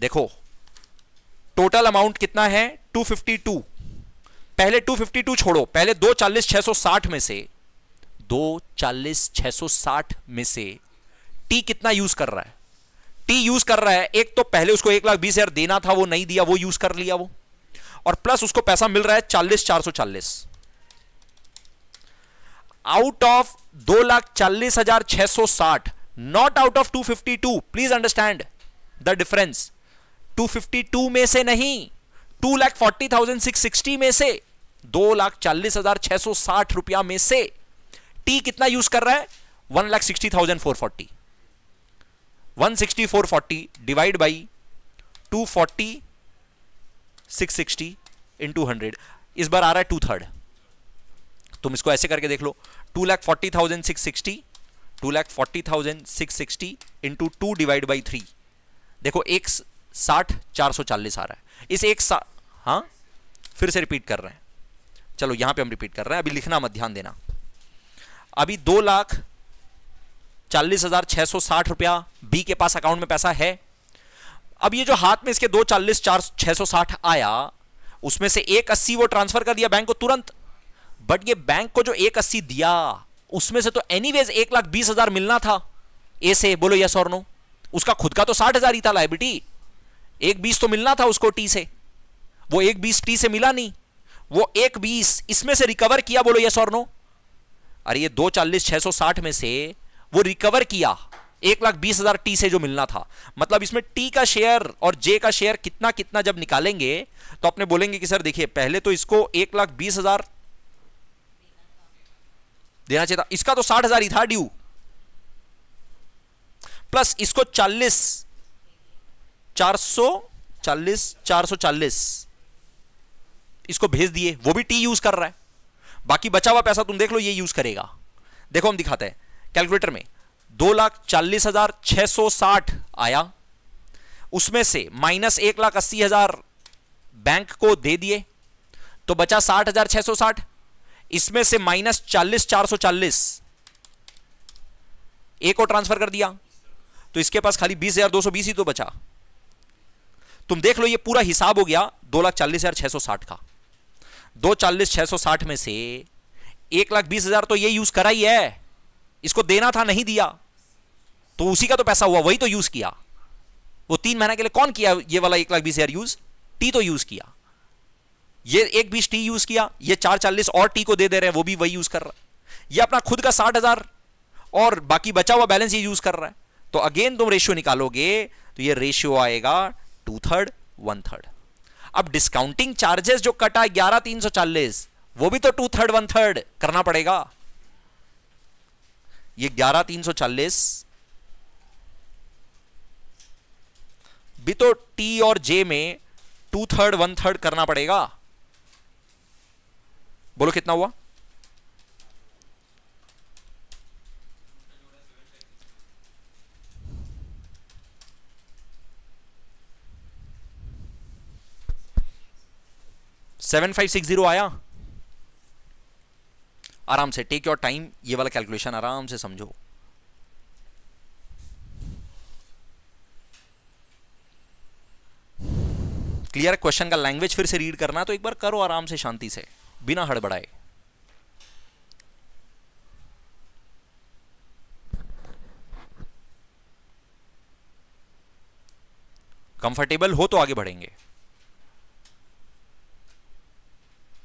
देखो टोटल अमाउंट कितना है टू फिफ्टी टू पहले टू फिफ्टी टू छोड़ो पहले दो चालीस छह सौ साठ में से दो चालीस छह सौ साठ में से टी कितना यूज कर रहा है टी यूज कर रहा है एक तो पहले उसको एक लाख बीस हजार देना था वो नहीं दिया वो यूज कर लिया वो और प्लस उसको पैसा मिल रहा है चालीस चार सौ चालीस आउट ऑफ दो लाख चालीस हजार छह सौ साठ not out of two fifty two please understand the difference two fifty two में से नहीं two lakh forty thousand six sixty में से दो लाख चालीस हजार छह सौ साठ रुपया में से टी कितना यूज कर रहा है one lakh sixty thousand four forty 164.40 divide by 240 660 into hundred इस बार आ रहा है टू थर्ड तुम इसको ऐसे करके देख लो two lakh forty thousand six sixty two lakh forty thousand six sixty into two divide by three देखो एक साठ चार सौ चालीस आ रहा है इस एक सा हाँ फिर से रिपीट कर रहे हैं चलो यहां पे हम रिपीट कर रहे हैं अभी लिखना मत ध्यान देना अभी दो लाख चालीस हजार छह सौ साठ रुपया बी के पास अकाउंट में पैसा है अब ये जो हाथ में इसके दो चालीस चार छह सौ साठ आया उसमें से एक अस्सी वो ट्रांसफर कर दिया बैंक को तुरंत बट ये बैंक को जो एक अस्सी दिया उसमें से तो एनीवेज एक लाख बीस हजार मिलना था ए से बोलो यस और नो उसका खुद का तो साठ हजार ही था लाइबिटी एक बीस तो मिलना था उसको टी से वो एक बीस टी से मिला नहीं वो एक बीस इसमें से रिकवर किया बोलो यस और नो अरे ये दो चालीस छह सौ साठ में से वो रिकवर किया एक लाख बीस हजार टी से जो मिलना था मतलब इसमें टी का शेयर और जे का शेयर कितना कितना जब निकालेंगे तो अपने बोलेंगे कि सर देखिए पहले तो इसको एक लाख बीस हजार देना चाहिए था इसका तो साठ हजार ही था ड्यू प्लस इसको चालीस चार सौ चालीस चार सौ चालीस इसको भेज दिए वो भी टी यूज कर रहा है बाकी बचा हुआ पैसा तुम देख लो ये यूज करेगा देखो हम दिखाते हैं कैलकुलेटर में दो लाख चालीस हजार छह सौ साठ आया उसमें से माइनस एक लाख अस्सी हजार बैंक को दे दिए तो बचा साठ हजार छह सौ साठ इसमें से माइनस चालीस चार सौ चालीस ए को ट्रांसफर कर दिया तो इसके पास खाली बीस हजार दो सौ बीस ही तो बचा तुम देख लो ये पूरा हिसाब हो गया दो लाख चालीस हजार छह सौ साठ का दो चालीस छह सौ साठ में से एक लाख बीस हजार तो ये यूज करा ही है इसको देना था नहीं दिया तो उसी का तो पैसा हुआ वही तो यूज किया वो तीन महीने के लिए कौन किया ये वाला एक लाख बीस हजार यूज टी तो यूज किया ये एक बीस टी यूज किया ये चार चालीस और टी को दे दे रहे हैं वो भी वही यूज कर रहा है ये अपना खुद का साठ हजार और बाकी बचा हुआ बैलेंस ये यूज कर रहा है तो अगेन तुम रेशियो निकालोगे तो ये रेशियो आएगा टू थर्ड वन थर्ड अब डिस्काउंटिंग चार्जेस जो कटा ग्यारह तीन सौ चालीस वो भी तो टू थर्ड वन थर्ड करना पड़ेगा ये ग्यारह तीन सौ चालीस भी तो टी और जे में टू थर्ड वन थर्ड करना पड़ेगा बोलो कितना हुआ सेवन फाइव सिक्स जीरो आया आराम से टेक योर टाइम ये वाला कैलकुलेशन आराम से समझो क्लियर क्वेश्चन का लैंग्वेज फिर से रीड करना तो एक बार करो आराम से शांति से बिना हड़बड़ाए कंफर्टेबल हो तो आगे बढ़ेंगे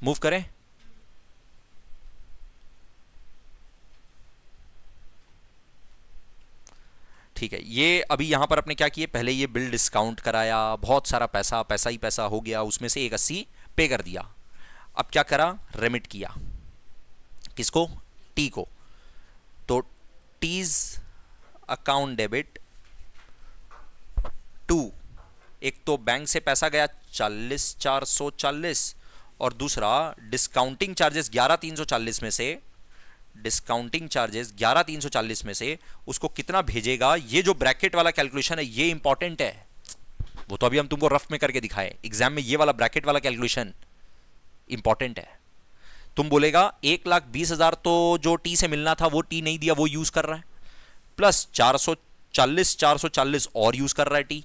मूव करें ठीक है ये अभी यहां पर अपने क्या किए पहले ये बिल डिस्काउंट कराया बहुत सारा पैसा पैसा ही पैसा हो गया उसमें से एक अस्सी पे कर दिया अब क्या करा रेमिट किया किसको टी को तो टीज अकाउंट डेबिट टू एक तो बैंक से पैसा गया चालीस चार सौ चालीस और दूसरा डिस्काउंटिंग चार्जेस ग्यारह तीन सौ चालीस में से डिस्काउंटिंग चार्जेस ग्यारह तीन सौ चालीस में से उसको कितना भेजेगा ये जो ब्रैकेट वाला कैलकुलेशन है ये इंपॉर्टेंट है वो तो अभी हम तुमको रफ में करके दिखाए एग्जाम में ये वाला ब्रैकेट वाला कैलकुलेशन इंपॉर्टेंट है तुम बोलेगा एक लाख बीस हजार तो जो टी से मिलना था वो टी नहीं दिया वो यूज कर रहा है प्लस चार सौ चालीस चार सौ चालीस और यूज कर रहा है टी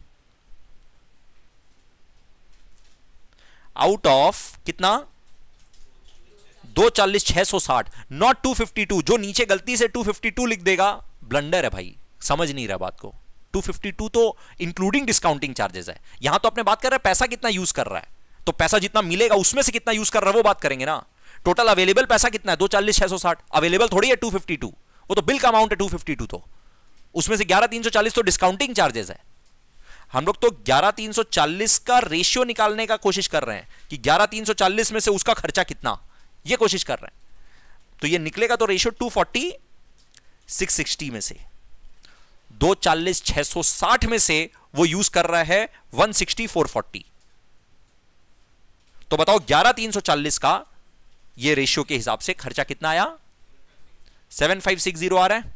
आउट ऑफ कितना दो चालीस छह सौ साठ नॉट टू फिफ्टी टू जो नीचे गलती से टू फिफ्टी टू लिख देगा ब्लंडर है भाई समझ नहीं रहा बात को टू फिफ्टी टू तो इंक्लूडिंग डिस्काउंटिंग चार्जेस है यहां तो आपने बात कर रहे हैं पैसा कितना यूज कर रहा है तो पैसा जितना मिलेगा उसमें से कितना यूज कर रहा है वो बात करेंगे ना टोटल अवेलेबल पैसा कितना है दो चालीस छह सौ साठ अवेलेबल थोड़ी है टू फिफ्टी टू वो तो बिल का अमाउंट है टू फिफ्टी टू तो उसमें से ग्यारह तीन सौ चालीस तो डिस्काउंटिंग चार्जेस है हम लोग तो ग्यारह तीन सौ चालीस का रेशियो निकालने का कोशिश कर रहे हैं कि ग्यारह तीन सौ चालीस में से उसका खर्चा कितना ये कोशिश कर रहे हैं तो ये निकलेगा तो ratio two forty six sixty में से दो चालीस छह सौ साठ में से वो यूज कर रहा है वन सिक्सटी फोर फोर्टी तो बताओ ग्यारह तीन सौ चालीस का ये रेशियो के हिसाब से खर्चा कितना आया सेवन फाइव सिक्स जीरो आ रहा है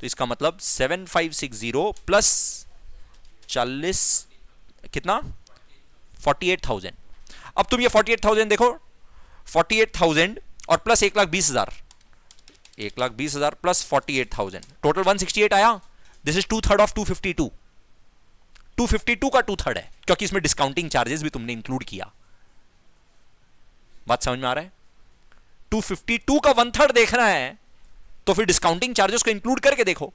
तो इसका मतलब seven five six zero plus चालीस कितना फोर्टी एट थाउजेंड अब तुम ये फोर्टी एट थाउजेंड देखो फोर्टी एट थाउजेंड और प्लस एक लाख बीस हजार एक लाख बीस हजार plus forty eight thousand total one sixty eight आया this is two third of two fifty two two fifty two का टू थर्ड है क्योंकि इसमें डिस्काउंटिंग चार्जेस भी तुमने इंक्लूड किया बात समझ में आ रहा है टू फिफ्टी टू का वन थर्ड देखना है तो फिर डिस्काउंटिंग चार्जेस को इंक्लूड करके देखो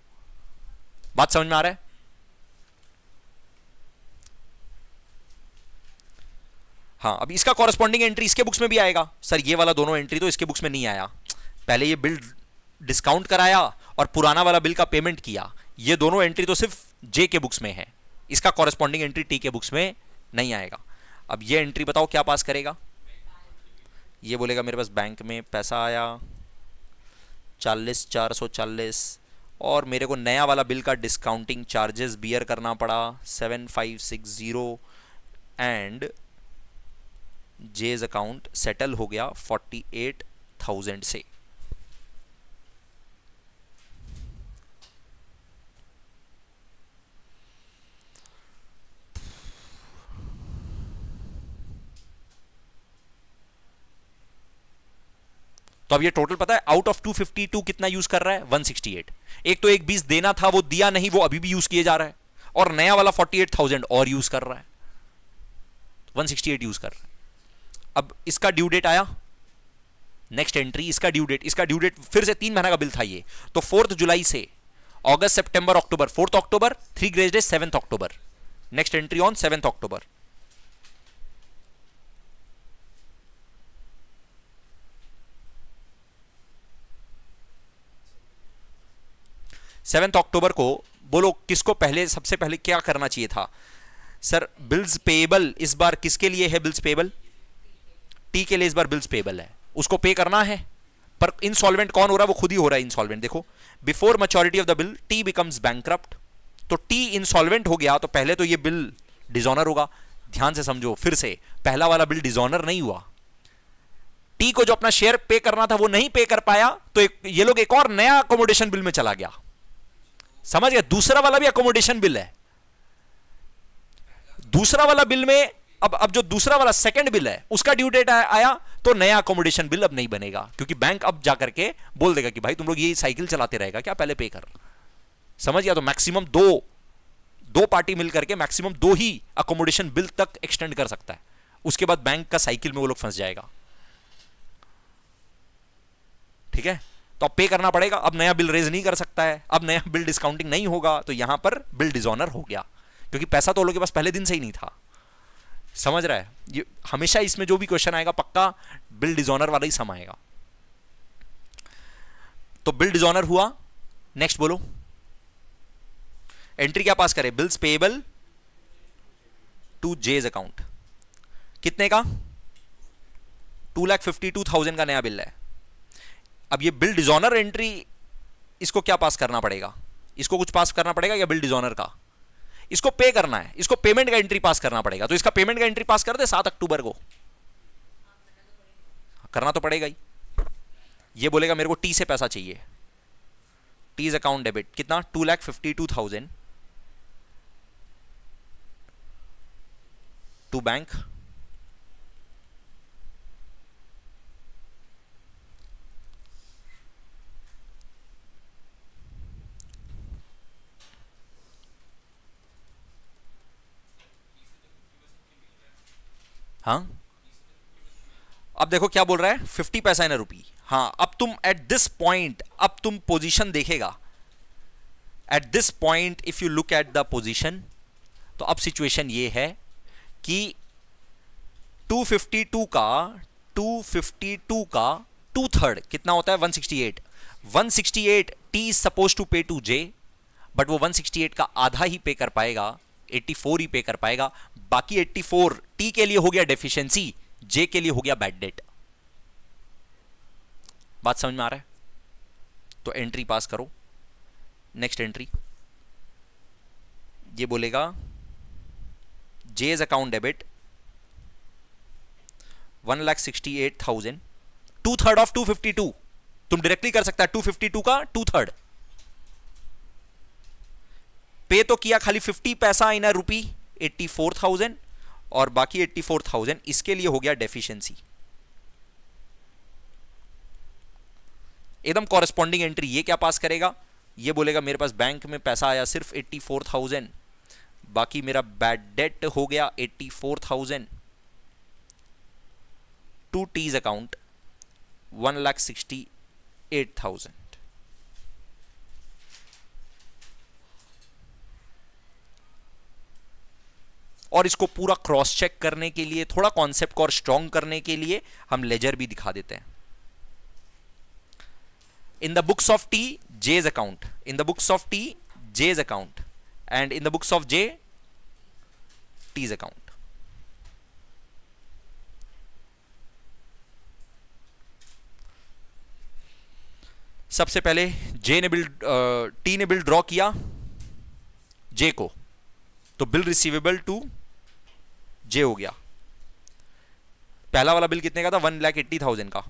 बात समझ में आ रहा है हाँ अब इसका कॉरेस्पॉन्डिंग एंट्री इसके बुक्स में भी आएगा सर ये वाला दोनों एंट्री तो इसके बुक्स में नहीं आया पहले ये बिल डिस्काउंट कराया और पुराना वाला बिल का पेमेंट किया ये दोनों एंट्री तो सिर्फ जे के बुक्स में है इसका कॉरेस्पॉन्डिंग एंट्री टी के बुक्स में नहीं आएगा अब ये एंट्री बताओ क्या पास करेगा ये बोलेगा मेरे पास बैंक में पैसा आया चालीस चार सौ चालीस और मेरे को नया वाला बिल का डिस्काउंटिंग चार्जेस बियर करना पड़ा seven five six zero and J's account settle हो गया 48,000 से तो अब ये टोटल पता है आउट ऑफ 252 कितना यूज कर रहा है 168 एक तो एक बीस देना था वो दिया नहीं वो अभी भी यूज किए जा रहा है और नया वाला 48,000 और यूज कर रहा है 168 यूज कर रहा है अब इसका ड्यू डेट आया नेक्स्ट एंट्री इसका ड्यू डेट इसका ड्यू डेट फिर से तीन महीना का बिल था ये तो फोर्थ जुलाई से अगस्त सितंबर अक्टूबर फोर्थ अक्टूबर थ्री ग्रेज डे सेवेंथ अक्टूबर नेक्स्ट एंट्री ऑन सेवेंथ अक्टूबर सेवेंथ अक्टूबर को बोलो किसको पहले सबसे पहले क्या करना चाहिए था सर बिल्स पेबल इस बार किसके लिए है बिल्स पेबल टी के लिए इस बार बिल्स पेबल है उसको पे करना है पर इंसॉल्वेंट कौन हो रहा है वो खुद ही हो रहा है इंसॉल्वेंट देखो before maturity of the bill T becomes bank तो टी इंसॉल्वेंट हो गया तो पहले तो ये बिल डिजॉनर होगा ध्यान से समझो फिर से पहला वाला बिल डिजॉनर नहीं हुआ टी को जो अपना शेयर पे करना था वो नहीं पे कर पाया तो एक, ये लोग एक और नया अकोमोडेशन बिल में चला गया समझ गया दूसरा वाला भी अकोमोडेशन बिल है दूसरा वाला बिल में अब अब जो दूसरा वाला सेकंड बिल है उसका ड्यू डेट आया तो नया अकोमोडेशन बिल अब नहीं बनेगा क्योंकि बैंक अब जाकर के बोल देगा कि भाई तुम लोग ये साइकिल चलाते रहेगा क्या पहले पे कर समझ गया तो मैक्सिमम दो दो पार्टी मिलकर के मैक्सिमम दो ही अकोमोडेशन बिल तक एक्सटेंड कर सकता है उसके बाद बैंक का साइकिल में वो लोग फंस जाएगा ठीक है तो अब पे करना पड़ेगा अब नया बिल रेज नहीं कर सकता है अब नया बिल डिस्काउंटिंग नहीं होगा तो यहां पर बिल डिजॉनर हो गया क्योंकि पैसा तो लोग के पास पहले दिन से ही नहीं था समझ रहा है ये हमेशा इसमें जो भी क्वेश्चन आएगा पक्का बिल डिजोनर वाला ही सम आएगा तो बिल डिजोनर हुआ नेक्स्ट बोलो एंट्री क्या पास करे bills payable to J's account कितने का two lakh fifty two thousand का नया बिल है अब ये बिल डिजोनर एंट्री इसको क्या पास करना पड़ेगा इसको कुछ पास करना पड़ेगा या बिल डिजोनर का इसको पे करना है इसको पेमेंट का एंट्री पास करना पड़ेगा तो इसका पेमेंट का एंट्री पास कर दे सात अक्टूबर को करना तो पड़ेगा ही ये बोलेगा मेरे को टी से पैसा चाहिए टीज अकाउंट डेबिट कितना two lakh fifty two thousand to bank हाँ अब देखो क्या बोल रहा है फिफ्टी पैसा इन रुपी हाँ अब तुम एट दिस पॉइंट अब तुम पोजीशन देखेगा at this point if you look at the position तो अब सिचुएशन ये है कि 252 का 252 का टू थर्ड कितना होता है 168 168 T is suppose to pay to J but वो 168 का आधा ही पे कर पाएगा 84 ही पे कर पाएगा बाकी 84 टी के लिए हो गया डेफिशिएंसी जे के लिए हो गया बैड डेट बात समझ में आ रहा है तो एंट्री पास करो नेक्स्ट एंट्री ये बोलेगा J's account debit one lakh sixty eight thousand two third of two fifty two तुम डायरेक्टली कर सकता है टू फिफ्टी टू का टू थर्ड पे तो किया खाली फिफ्टी पैसा in a rupee eighty four thousand और बाकी एट्टी फोर थाउजेंड इसके लिए हो गया डेफिशिएंसी एकदम कॉरेस्पॉन्डिंग एंट्री ये क्या पास करेगा ये बोलेगा मेरे पास बैंक में पैसा आया सिर्फ एट्टी फोर थाउजेंड बाकी मेरा बैड डेट हो गया eighty four thousand to T's account one lakh sixty eight thousand और इसको पूरा क्रॉस चेक करने के लिए थोड़ा कॉन्सेप्ट को और स्ट्रॉन्ग करने के लिए हम लेजर भी दिखा देते हैं in the books of T J's account in the books of T J's account and in the books of J T's account सबसे पहले जे ने बिल टी ने बिल ड्रॉ किया जे को तो बिल रिसीवेबल टू जे हो गया पहला वाला बिल कितने का था वन लैख एट्टी थाउजेंड का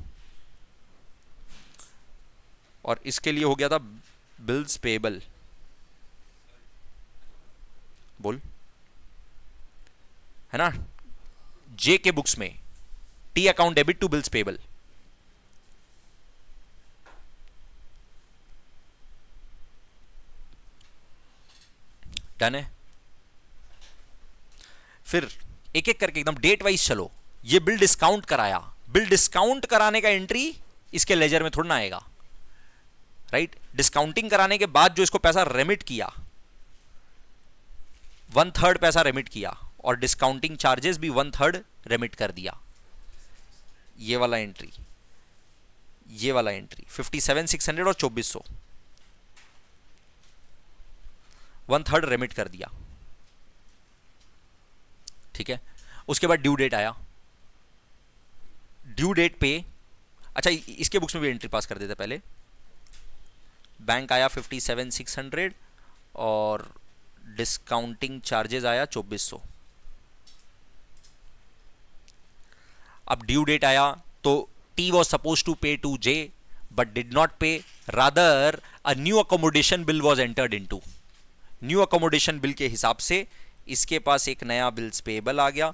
और इसके लिए हो गया था बिल्स पेबल बोल है ना जे के बुक्स में T account debit to bills payable done है फिर एक एक करके एकदम डेट वाइज चलो ये बिल डिस्काउंट कराया बिल डिस्काउंट कराने का एंट्री इसके लेजर में थोड़ा ना आएगा राइट डिस्काउंटिंग कराने के बाद जो इसको पैसा रेमिट किया वन थर्ड पैसा रेमिट किया और डिस्काउंटिंग चार्जेस भी वन थर्ड रेमिट कर दिया ये वाला एंट्री ये वाला entry fifty seven six hundred और चौबीस सौ वन थर्ड रेमिट कर दिया ठीक है उसके बाद ड्यू डेट आया ड्यू डेट पे अच्छा इसके बुक्स में भी एंट्री पास कर देते पहले बैंक आया फिफ्टी सेवन सिक्स हंड्रेड और डिस्काउंटिंग चार्जेस आया चौबीस सौ अब ड्यू डेट आया तो T was suppose to pay to J but did not pay rather a new accommodation bill was entered into new accommodation bill के हिसाब से इसके पास एक नया बिल्स पेबल आ गया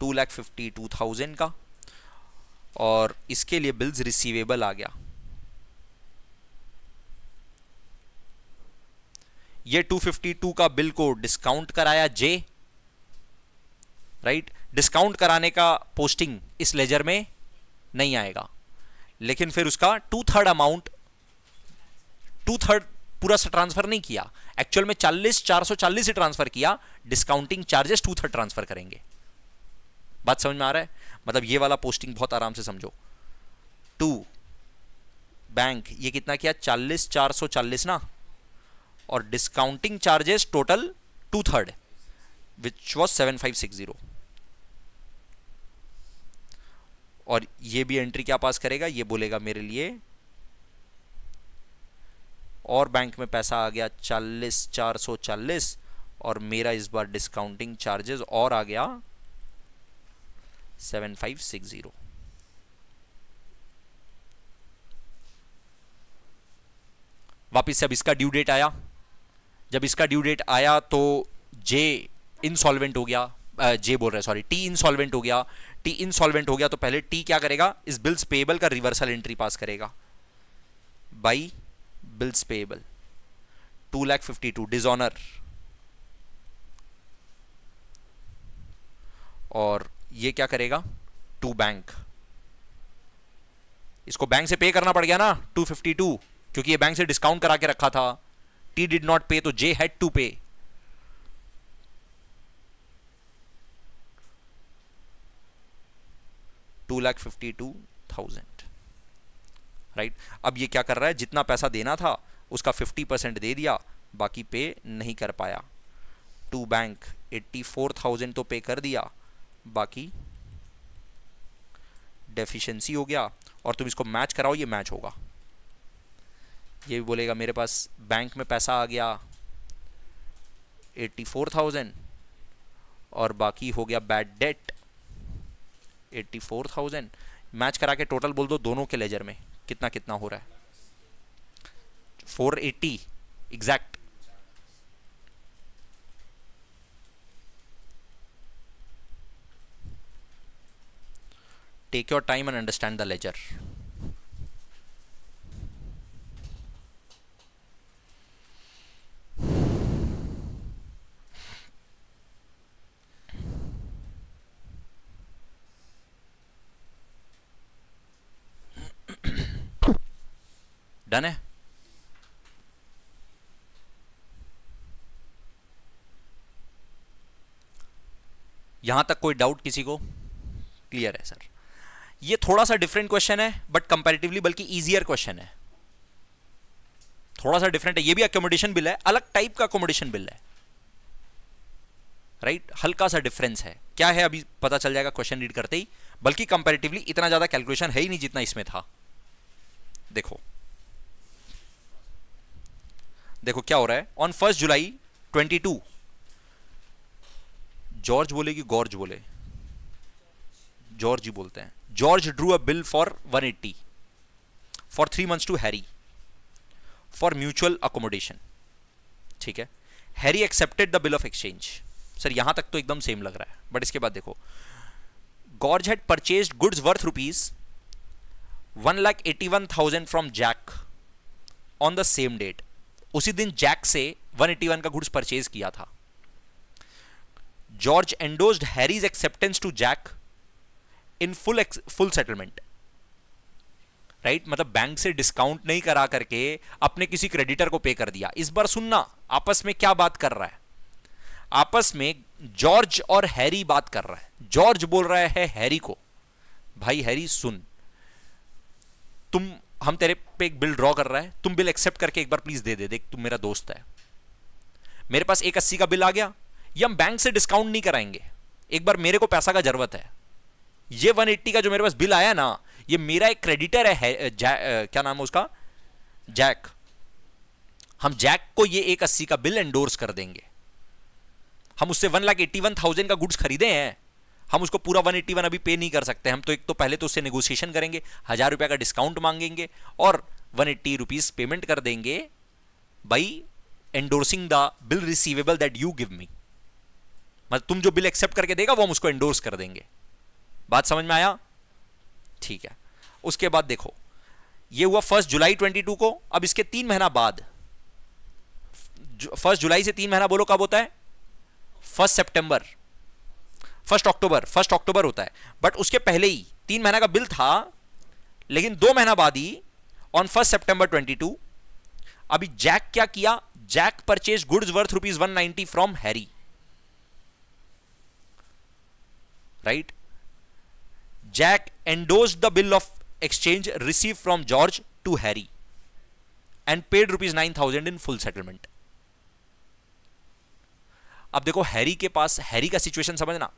two lakh fifty two thousand का और इसके लिए बिल्स रिसीवेबल आ गया ये 252 का बिल को डिस्काउंट कराया जे राइट डिस्काउंट कराने का पोस्टिंग इस लेजर में नहीं आएगा लेकिन फिर उसका two third amount two third पूरा ट्रांसफर नहीं किया एक्चुअल में 40 440 से ट्रांसफर किया discounting charges two third transfer करेंगे बात समझ में आ रहा है मतलब ये वाला पोस्टिंग बहुत आराम से समझो टू बैंक ये कितना किया चालीस चार सौ चालीस ना और discounting charges total two third which was seven five six zero और ये भी एंट्री क्या पास करेगा ये बोलेगा मेरे लिए और बैंक में पैसा आ गया चालीस चार सौ चालीस और मेरा इस बार डिस्काउंटिंग चार्जेस और आ गया सेवन फाइव सिक्स ज़ीरो वापिस अब इसका ड्यू डेट आया जब इसका ड्यू डेट आया तो जे इंसॉल्वेंट हो गया जे बोल रहे सॉरी टी इंसॉल्वेंट हो गया टी इंसॉल्वेंट हो गया तो पहले टी क्या करेगा इस बिल्स पेबल का रिवर्सल एंट्री पास करेगा by bills payable 2 lakh 52 dishonor और ये क्या करेगा टू बैंक इसको बैंक से पे करना पड़ गया ना 252 क्योंकि ये बैंक से डिस्काउंट करा के रखा था टी डिड नॉट पे तो J had to pay two lakh fifty two thousand right अब ये क्या कर रहा है जितना पैसा देना था उसका 50 परसेंट दे दिया बाकी पे नहीं कर पाया टू बैंक 84,000 तो पे कर दिया बाकी डेफिशिएंसी हो गया और तुम इसको मैच कराओ ये मैच होगा ये भी बोलेगा मेरे पास बैंक में पैसा आ गया 84,000 और बाकी हो गया बैड डेट 84,000 मैच करा के टोटल बोल दो दोनों के लेजर में कितना कितना हो रहा है 480 eighty exact take your time and understand the ledger done है यहां तक कोई डाउट किसी को क्लियर है सर ये थोड़ा सा डिफरेंट क्वेश्चन है बट कंपेरेटिवली बल्कि इजियर क्वेश्चन है थोड़ा सा डिफरेंट है ये भी अकोमोडेशन बिल है अलग टाइप का अकोमोडेशन बिल है राइट right? हल्का सा डिफरेंस है क्या है अभी पता चल जाएगा क्वेश्चन रीड करते ही बल्कि कंपेरेटिवली इतना ज़्यादा कैलकुलेशन है ही नहीं जितना इसमें था देखो देखो क्या हो रहा है ऑन फर्स्ट जुलाई 22 जॉर्ज बोले कि गॉर्ज बोले जॉर्ज ही बोलते हैं George drew a bill for 180 for three months to Harry for mutual accommodation ठीक है Harry accepted the bill of exchange sir यहां तक तो एकदम सेम लग रहा है बट इसके बाद देखो George had purchase goods worth rupees one lakh eighty one thousand from Jack on the same date उसी दिन जैक से 181 का गुड्स परचेज किया था George endorse Harry's acceptance to Jack in full full settlement right मतलब बैंक से discount नहीं करा करके अपने किसी क्रेडिटर को पे कर दिया इस बार सुनना आपस में क्या बात कर रहा है आपस में जॉर्ज और हैरी बात कर रहा है जॉर्ज बोल रहा है हैरी को भाई हैरी सुन तुम हम तेरे पे एक बिल ड्रॉ कर रहा है तुम बिल एक्सेप्ट करके एक बार प्लीज दे दे देख तुम मेरा दोस्त है मेरे पास एक अस्सी का बिल आ गया ये हम बैंक से डिस्काउंट नहीं कराएंगे एक बार मेरे को पैसा का जरूरत है ये 180 का जो मेरे पास बिल आया ना ये मेरा एक क्रेडिटर है जै, क्या नाम है उसका जैक हम जैक को ये एक अस्सी का बिल एंडोर्स कर देंगे हम उससे one lakh eighty one thousand का गुड्स खरीदे हैं हम उसको पूरा वन एट्टी वन अभी पे नहीं कर सकते हम तो एक तो पहले तो उससे नेगोशिएशन करेंगे हज़ार रुपये का डिस्काउंट मांगेंगे और वन एट्टी रुपीज़ पेमेंट कर देंगे by endorsing the bill receivable that you give me मतलब तुम जो बिल एक्सेप्ट करके देगा वो हम उसको एंडोर्स कर देंगे बात समझ में आया ठीक है उसके बाद देखो ये हुआ फर्स्ट जुलाई 22 को अब इसके तीन महीना बाद फर्स्ट जुलाई से तीन महीना बोलो कब होता है फर्स्ट सितंबर फर्स्ट अक्टूबर फर्स्ट अक्टूबर होता है बट उसके पहले ही तीन महीना का बिल था लेकिन दो महीना बाद ही ऑन फर्स्ट सेप्टेंबर ट्वेंटी अभी जैक क्या किया Jack purchase goods worth rupees one ninety from Harry right Jack endorses the bill of exchange receive from George to Harry and paid rupees nine thousand in full settlement अब देखो Harry के पास Harry का situation समझना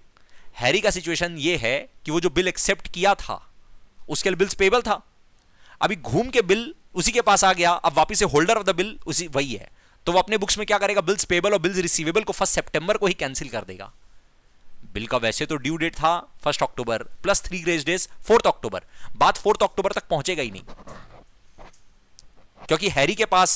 Harry का situation ये है कि वो जो बिल एक्सेप्ट किया था उसके लिए बिल्स पेबल था अभी घूम के बिल उसी के पास आ गया अब वापिस से होल्डर ऑफ द बिल उसी वही है तो वो अपने बुक्स में क्या करेगा बिल्स पेबल और बिल्स रिसीवेबल को फर्स्ट सेप्टेंबर को ही कैंसिल कर देगा बिल का वैसे तो ड्यू डेट था फर्स्ट अक्टूबर plus three grace days fourth अक्टूबर बात फोर्थ अक्टूबर तक पहुंचेगा ही नहीं क्योंकि हैरी के पास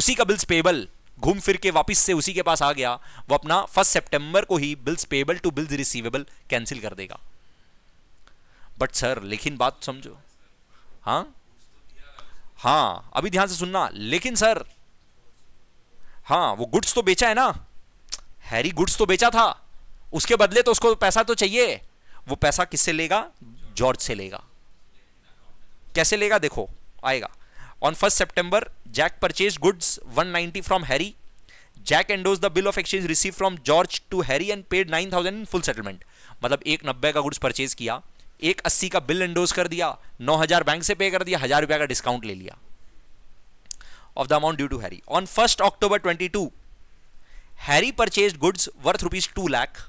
उसी का बिल्स पेबल घूम फिर के वापस से उसी के पास आ गया वो अपना फर्स्ट सेप्टेंबर को ही bills payable to bills receivable cancel कर देगा बट सर लेकिन बात समझो हाँ हाँ अभी ध्यान से सुनना लेकिन सर हाँ वो गुड्स तो बेचा है ना हैरी गुड्स तो बेचा था उसके बदले तो उसको पैसा तो चाहिए वो पैसा किससे लेगा जॉर्ज से लेगा कैसे लेगा देखो आएगा On 1st September, Jack purchased goods 190 from Harry. Jack endorsed the bill of exchange received from George to Harry and paid 9000 in full settlement. मतलब एक नब्बे का गुड्स परचेज किया एक अस्सी का बिल एंडोज कर दिया नौ हजार बैंक से पे कर दिया हजार रुपया का डिस्काउंट ले लिया off the amount due to Harry on first अक्टूबर twenty two Harry purchase goods worth rupees two lakh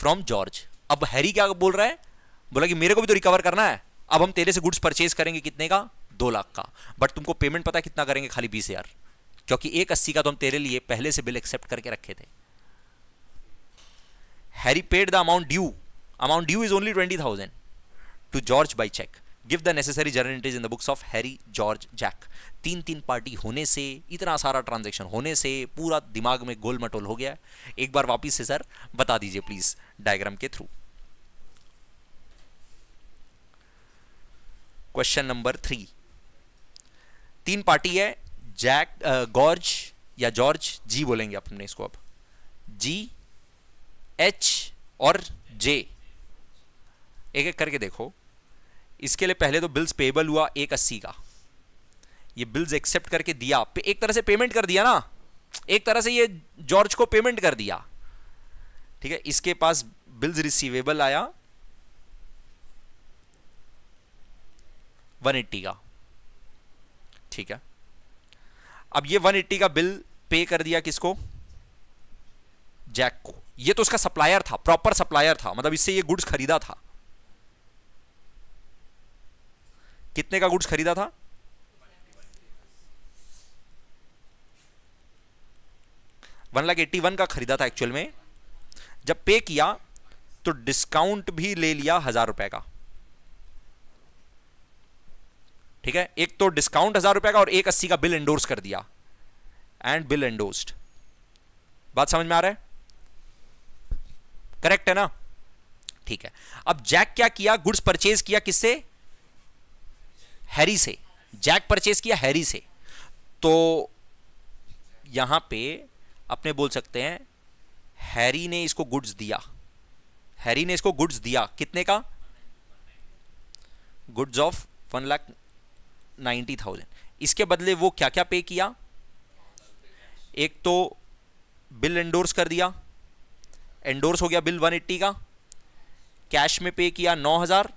from George अब हैरी क्या बोल रहा है बोला कि मेरे को भी तो रिकवर करना है अब हम तेरे से गुड्स परचेज करेंगे कितने का दो लाख का बट तुमको पेमेंट पता है कितना करेंगे खाली बीस हज़ार क्योंकि एक अस्सी का तो हम तेरे लिए पहले से बिल एक्सेप्ट करके रखे थे Harry paid the amount due amount due is only twenty thousand to George by cheque give the necessary journal entries in the books of Harry George Jack तीन तीन पार्टी होने से इतना सारा ट्रांजेक्शन होने से पूरा दिमाग में गोल मटोल हो गया एक बार वापिस से सर बता दीजिए प्लीज़ डायग्राम के थ्रू क्वेश्चन नंबर थ्री तीन पार्टी है जैक गॉर्ज या जॉर्ज जी बोलेंगे अपने इसको अब जी एच और जे एक एक करके देखो इसके लिए पहले तो बिल्स पेबल हुआ एक अस्सी का ये बिल्स एक्सेप्ट करके दिया पे एक तरह से पेमेंट कर दिया ना एक तरह से ये जॉर्ज को पेमेंट कर दिया ठीक है इसके पास बिल्स रिसीवेबल आया 180 का ठीक है अब ये 180 का बिल पे कर दिया किसको जैक को ये तो उसका सप्लायर था प्रॉपर सप्लायर था मतलब इससे ये गुड्स खरीदा था कितने का गुड्स खरीदा था वन लाख एट्टी वन का खरीदा था एक्चुअल में जब पे किया तो डिस्काउंट भी ले लिया हजार रुपए का ठीक है एक तो डिस्काउंट हजार रुपए का और एक अस्सी का बिल एंडोर्स कर दिया एंड बिल एंडोस्ड बात समझ में आ रहा है करेक्ट है ना ठीक है अब जैक क्या किया गुड्स परचेज किया किससे हैरी से जैक परचेज किया हैरी से तो यहां पे अपने बोल सकते हैं हैरी ने इसको गुड्स दिया हैरी ने इसको गुड्स दिया कितने का goods of one lakh ninety thousand इसके बदले वो क्या क्या पे किया एक तो बिल एंडोर्स कर दिया एंडोर्स हो गया बिल वन एट्टी का कैश में पे किया नौ हजार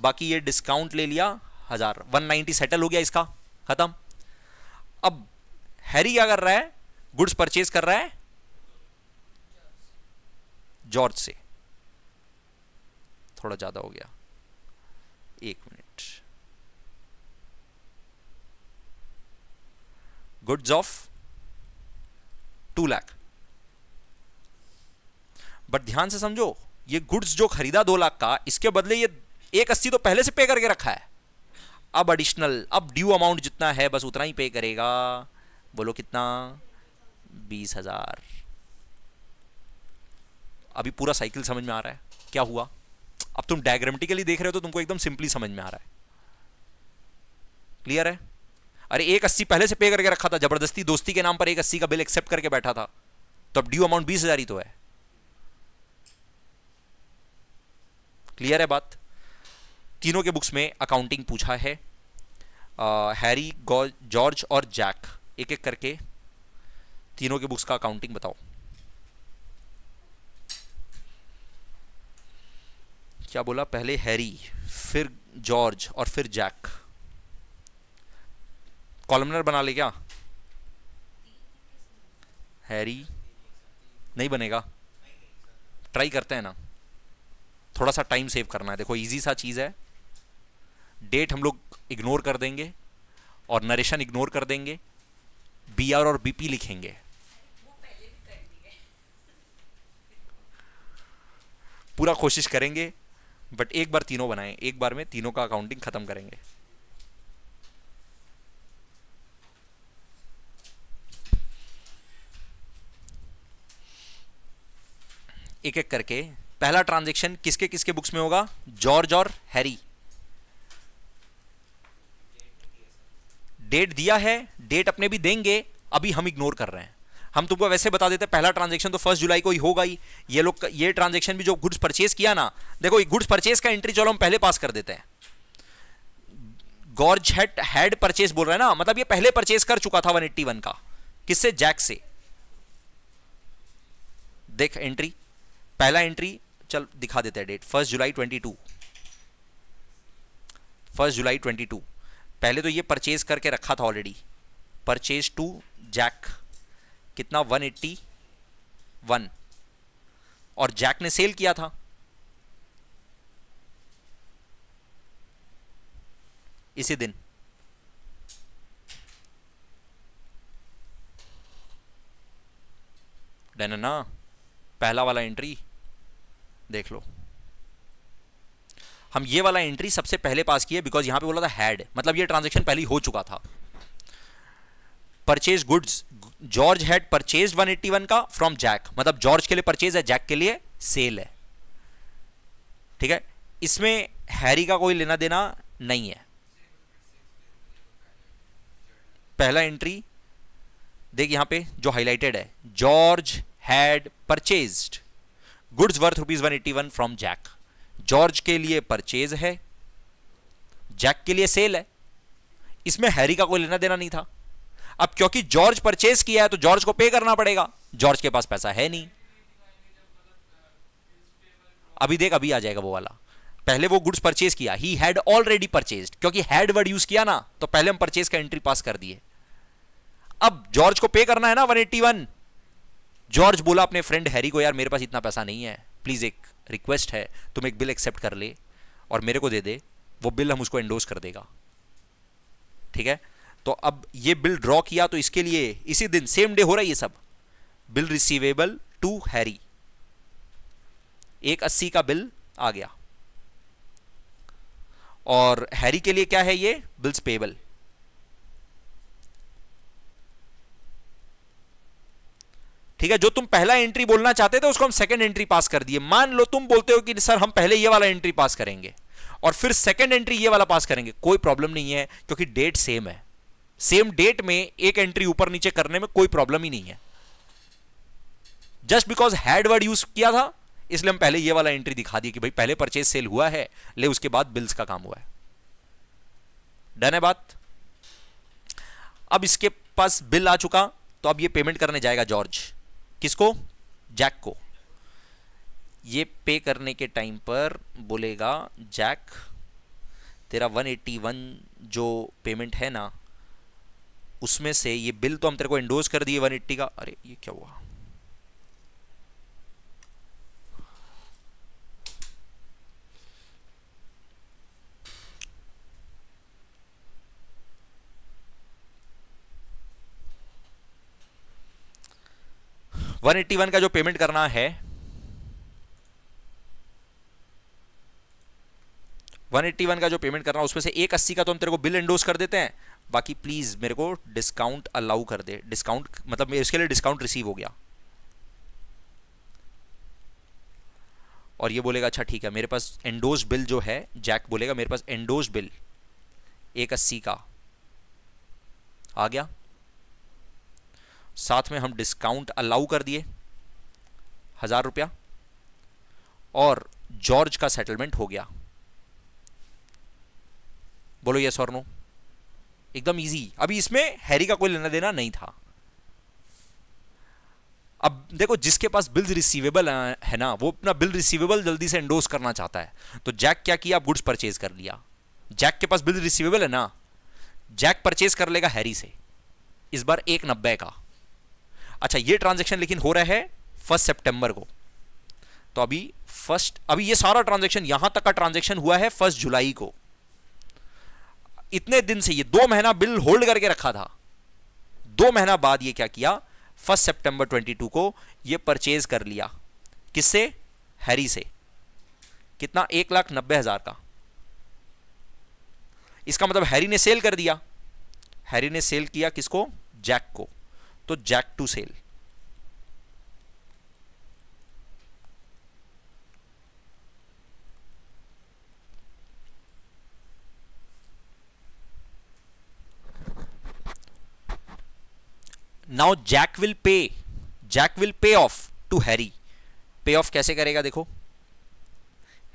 बाकी ये डिस्काउंट ले लिया हज़ार वन नाइन्टी सेटल हो गया इसका ख़त्म अब हैरी क्या कर रहा है गुड्स परचेज कर रहा है जॉर्ज से थोड़ा ज़्यादा हो गया एक minute goods of 2 lakh but ध्यान से समझो ये गुड्स जो खरीदा दो लाख का इसके बदले ये एक अस्सी तो पहले से पे करके रखा है अब एडिशनल अब ड्यू अमाउंट जितना है बस उतना ही पे करेगा बोलो कितना बीस हजार अभी पूरा साइकिल समझ में आ रहा है क्या हुआ अब तुम डायग्रामेटिकली देख रहे हो तो तुमको एकदम सिंपली समझ में आ रहा है क्लियर है अरे एक अस्सी पहले से पे करके रखा था जबरदस्ती दोस्ती के नाम पर एक अस्सी का बिल एक्सेप्ट करके बैठा था तो अब ड्यू अमाउंट बीस हजार ही तो है क्लियर है बात तीनों के बुक्स में अकाउंटिंग पूछा है हैरी जॉर्ज और जैक एक एक करके तीनों के बुक्स का अकाउंटिंग बताओ क्या बोला पहले हैरी फिर जॉर्ज और फिर जैक कॉलमनर बना ले क्या हैरी नहीं बनेगा ट्राई करते हैं ना थोड़ा सा टाइम सेव करना है देखो इजी सा चीज़ है डेट हम लोग इग्नोर कर देंगे और नरेशन इग्नोर कर देंगे बी आर और बीपी लिखेंगे पूरा कोशिश करेंगे बट एक बार तीनों बनाएं एक बार में तीनों का अकाउंटिंग ख़त्म करेंगे एक एक करके पहला ट्रांजेक्शन किसके किसके बुक्स में होगा जॉर्ज और हैरी डेट दिया है डेट अपने भी देंगे अभी हम इग्नोर कर रहे हैं हम तुमको वैसे बता देते पहला ट्रांजेक्शन तो फर्स्ट जुलाई को ही होगा ही ये लोग ये ट्रांजेक्शन भी जो गुड्स परचेज किया ना देखो गुड्स परचेज का एंट्री चलो हम पहले पास कर देते हैं गॉर्ज हेट हैड परचेज बोल रहे हैं ना मतलब ये पहले परचेज कर चुका था 181 का किससे जैक से देख एंट्री पहला एंट्री चल दिखा देते हैं डेट फर्स्ट जुलाई ट्वेंटी टू फर्स्ट जुलाई ट्वेंटी टू पहले तो ये परचेज करके रखा था ऑलरेडी परचेज टू जैक कितना वन एट्टी वन और जैक ने सेल किया था इसी दिन डन ना पहला वाला एंट्री देख लो हम ये वाला एंट्री सबसे पहले पास किए बिकॉज यहां पे बोला था हैड मतलब ये ट्रांजेक्शन पहले हो चुका था purchase goods George had purchase 181 का फ्रॉम जैक मतलब जॉर्ज के लिए परचेज है जैक के लिए सेल है ठीक है इसमें हैरी का कोई लेना देना नहीं है पहला एंट्री देख यहां पे जो हाईलाइटेड है George had purchased goods worth rupees one eighty one from Jack George के लिए परचेज है जैक के लिए सेल है इसमें हैरी का कोई लेना देना नहीं था अब क्योंकि जॉर्ज परचेज किया है तो जॉर्ज को पे करना पड़ेगा जॉर्ज के पास पैसा है नहीं अभी देख अभी आ जाएगा वो वाला पहले वो गुड्स परचेज किया ही हैड ऑलरेडी परचेज क्योंकि हैड वर्ड यूज किया ना तो पहले हम परचेज का एंट्री पास कर दिए अब जॉर्ज को पे करना है ना 181 जॉर्ज बोला अपने फ्रेंड हैरी को यार मेरे पास इतना पैसा नहीं है प्लीज़ एक रिक्वेस्ट है तुम एक बिल एक्सेप्ट कर ले और मेरे को दे दे वो बिल हम उसको एंडोज कर देगा ठीक है तो अब ये बिल ड्रॉ किया तो इसके लिए इसी दिन सेम डे हो रहा है ये सब बिल रिसीवेबल टू हैरी एक अस्सी का बिल आ गया और हैरी के लिए क्या है ये बिल्स पेबल ठीक है जो तुम पहला एंट्री बोलना चाहते थे उसको हम सेकंड एंट्री पास कर दिए मान लो तुम बोलते हो कि सर हम पहले ये वाला एंट्री पास करेंगे और फिर सेकंड एंट्री ये वाला पास करेंगे कोई प्रॉब्लम नहीं है क्योंकि डेट सेम है सेम डेट में एक एंट्री ऊपर नीचे करने में कोई प्रॉब्लम ही नहीं है just because had word use किया था इसलिए हम पहले ये वाला एंट्री दिखा दिए कि भाई पहले परचेज सेल हुआ है ले उसके बाद बिल्स का काम हुआ है डन है बात अब इसके पास बिल आ चुका तो अब ये पेमेंट करने जाएगा जॉर्ज किसको जैक को ये पे करने के टाइम पर बोलेगा जैक तेरा 181 जो पेमेंट है ना उसमें से ये बिल तो हम तेरे को इंडोज कर दिए 180 का अरे ये क्या हुआ 181 का जो पेमेंट करना है 181 का जो पेमेंट करना है उसमें से एक अस्सी का तो हम तेरे को बिल एंडोज कर देते हैं बाकी प्लीज़ मेरे को डिस्काउंट अलाउ कर दे डिस्काउंट मतलब इसके लिए डिस्काउंट रिसीव हो गया और ये बोलेगा अच्छा ठीक है मेरे पास एंडोज बिल जो है जैक बोलेगा मेरे पास एंडोज बिल एक अस्सी का आ गया साथ में हम डिस्काउंट अलाउ कर दिए हज़ार रुपया और जॉर्ज का सेटलमेंट हो गया बोलो यस और नो एकदम इजी अभी इसमें हैरी का कोई लेना देना नहीं था अब देखो जिसके पास बिल्स रिसीवेबल है ना वो अपना बिल रिसीवेबल जल्दी से एंडोस करना चाहता है तो जैक क्या किया गुड्स परचेज कर लिया जैक के पास बिल रिसीवेबल है ना जैक परचेज कर लेगा हैरी से इस बार एक नब्बे का अच्छा ये ट्रांजेक्शन लेकिन हो रहा है फर्स्ट सेप्टेम्बर को तो अभी फर्स्ट अभी ये सारा ट्रांजेक्शन यहां तक का ट्रांजेक्शन हुआ है फर्स्ट जुलाई को इतने दिन से ये दो महीना बिल होल्ड करके रखा था दो महीना बाद ये क्या किया फर्स्ट सितंबर 22 को ये परचेज कर लिया किससे हैरी से कितना एक लाख नब्बे हजार का इसका मतलब हैरी ने सेल कर दिया हैरी ने सेल किया किसको जैक को तो Jack to sell now Jack will pay Jack will pay off to Harry pay off कैसे करेगा देखो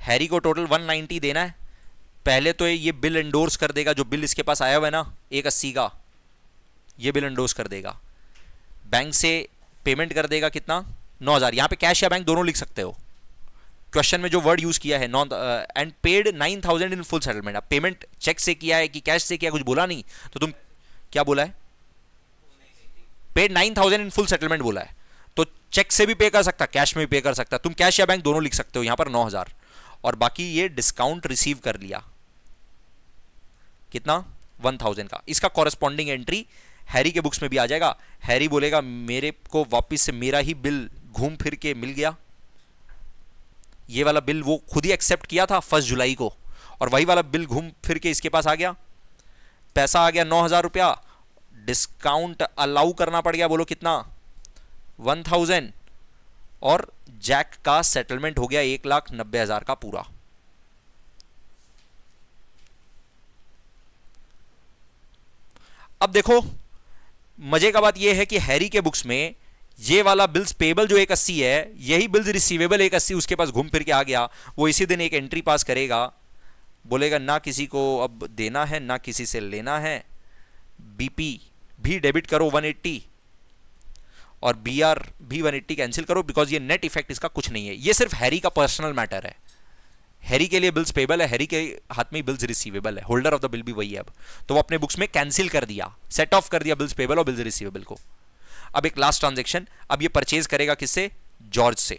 हैरी को टोटल 190 देना है पहले तो ये बिल एंडोर्स कर देगा जो बिल इसके पास आया हुआ है ना एक अस्सी का ये बिल एंडोर्स कर देगा बैंक से पेमेंट कर देगा कितना नौ हज़ार यहां पर कैश या बैंक दोनों लिख सकते हो क्वेश्चन में जो वर्ड यूज़ किया है नॉन and paid nine thousand in full settlement अब पेमेंट चेक से किया है कि कैश से किया कुछ बोला नहीं तो तुम क्या बोला है paid nine thousand in full settlement बोला है तो चेक से भी पे कर सकता कैश में भी पे कर सकता तुम कैश या बैंक दोनों लिख सकते हो यहां पर नौ हज़ार और बाकी ये डिस्काउंट रिसीव कर लिया कितना वन थाउजेंड का इसका कॉरेस्पॉन्डिंग एंट्री हैरी के बुक्स में भी आ जाएगा हैरी बोलेगा मेरे को वापस से मेरा ही बिल घूम फिर के मिल गया ये वाला बिल वो खुद ही एक्सेप्ट किया था फर्स्ट जुलाई को और वही वाला बिल घूम फिर के इसके पास आ गया पैसा आ गया नौ हज़ार रुपया डिस्काउंट अलाउ करना पड़ गया बोलो कितना वन थाउजेंड और जैक का सेटलमेंट हो गया एक लाख नब्बे हज़ार का पूरा अब देखो मजे का बात यह है कि हैरी के बुक्स में ये वाला बिल्स पेबल जो एक अस्सी है यही बिल्स रिसीवेबल एक अस्सी उसके पास घूम फिर के आ गया वो इसी दिन एक एंट्री पास करेगा बोलेगा ना किसी को अब देना है ना किसी से लेना है बीपी भी डेबिट करो 180 और बीआर भी 180 कैंसिल करो बिकॉज ये नेट इफेक्ट इसका कुछ नहीं है ये सिर्फ हैरी का पर्सनल मैटर है हैरी के लिए बिल्स पेबल है हैरी के हाथ में बिल्स रिसीवेबल है होल्डर ऑफ द बिल भी वही है अब तो वो अपने बुक्स में कैंसिल कर दिया सेट ऑफ कर दिया बिल्स पेबल और बिल्स रिसीवेबल को अब एक लास्ट ट्रांजेक्शन अब ये परचेज करेगा किससे जॉर्ज से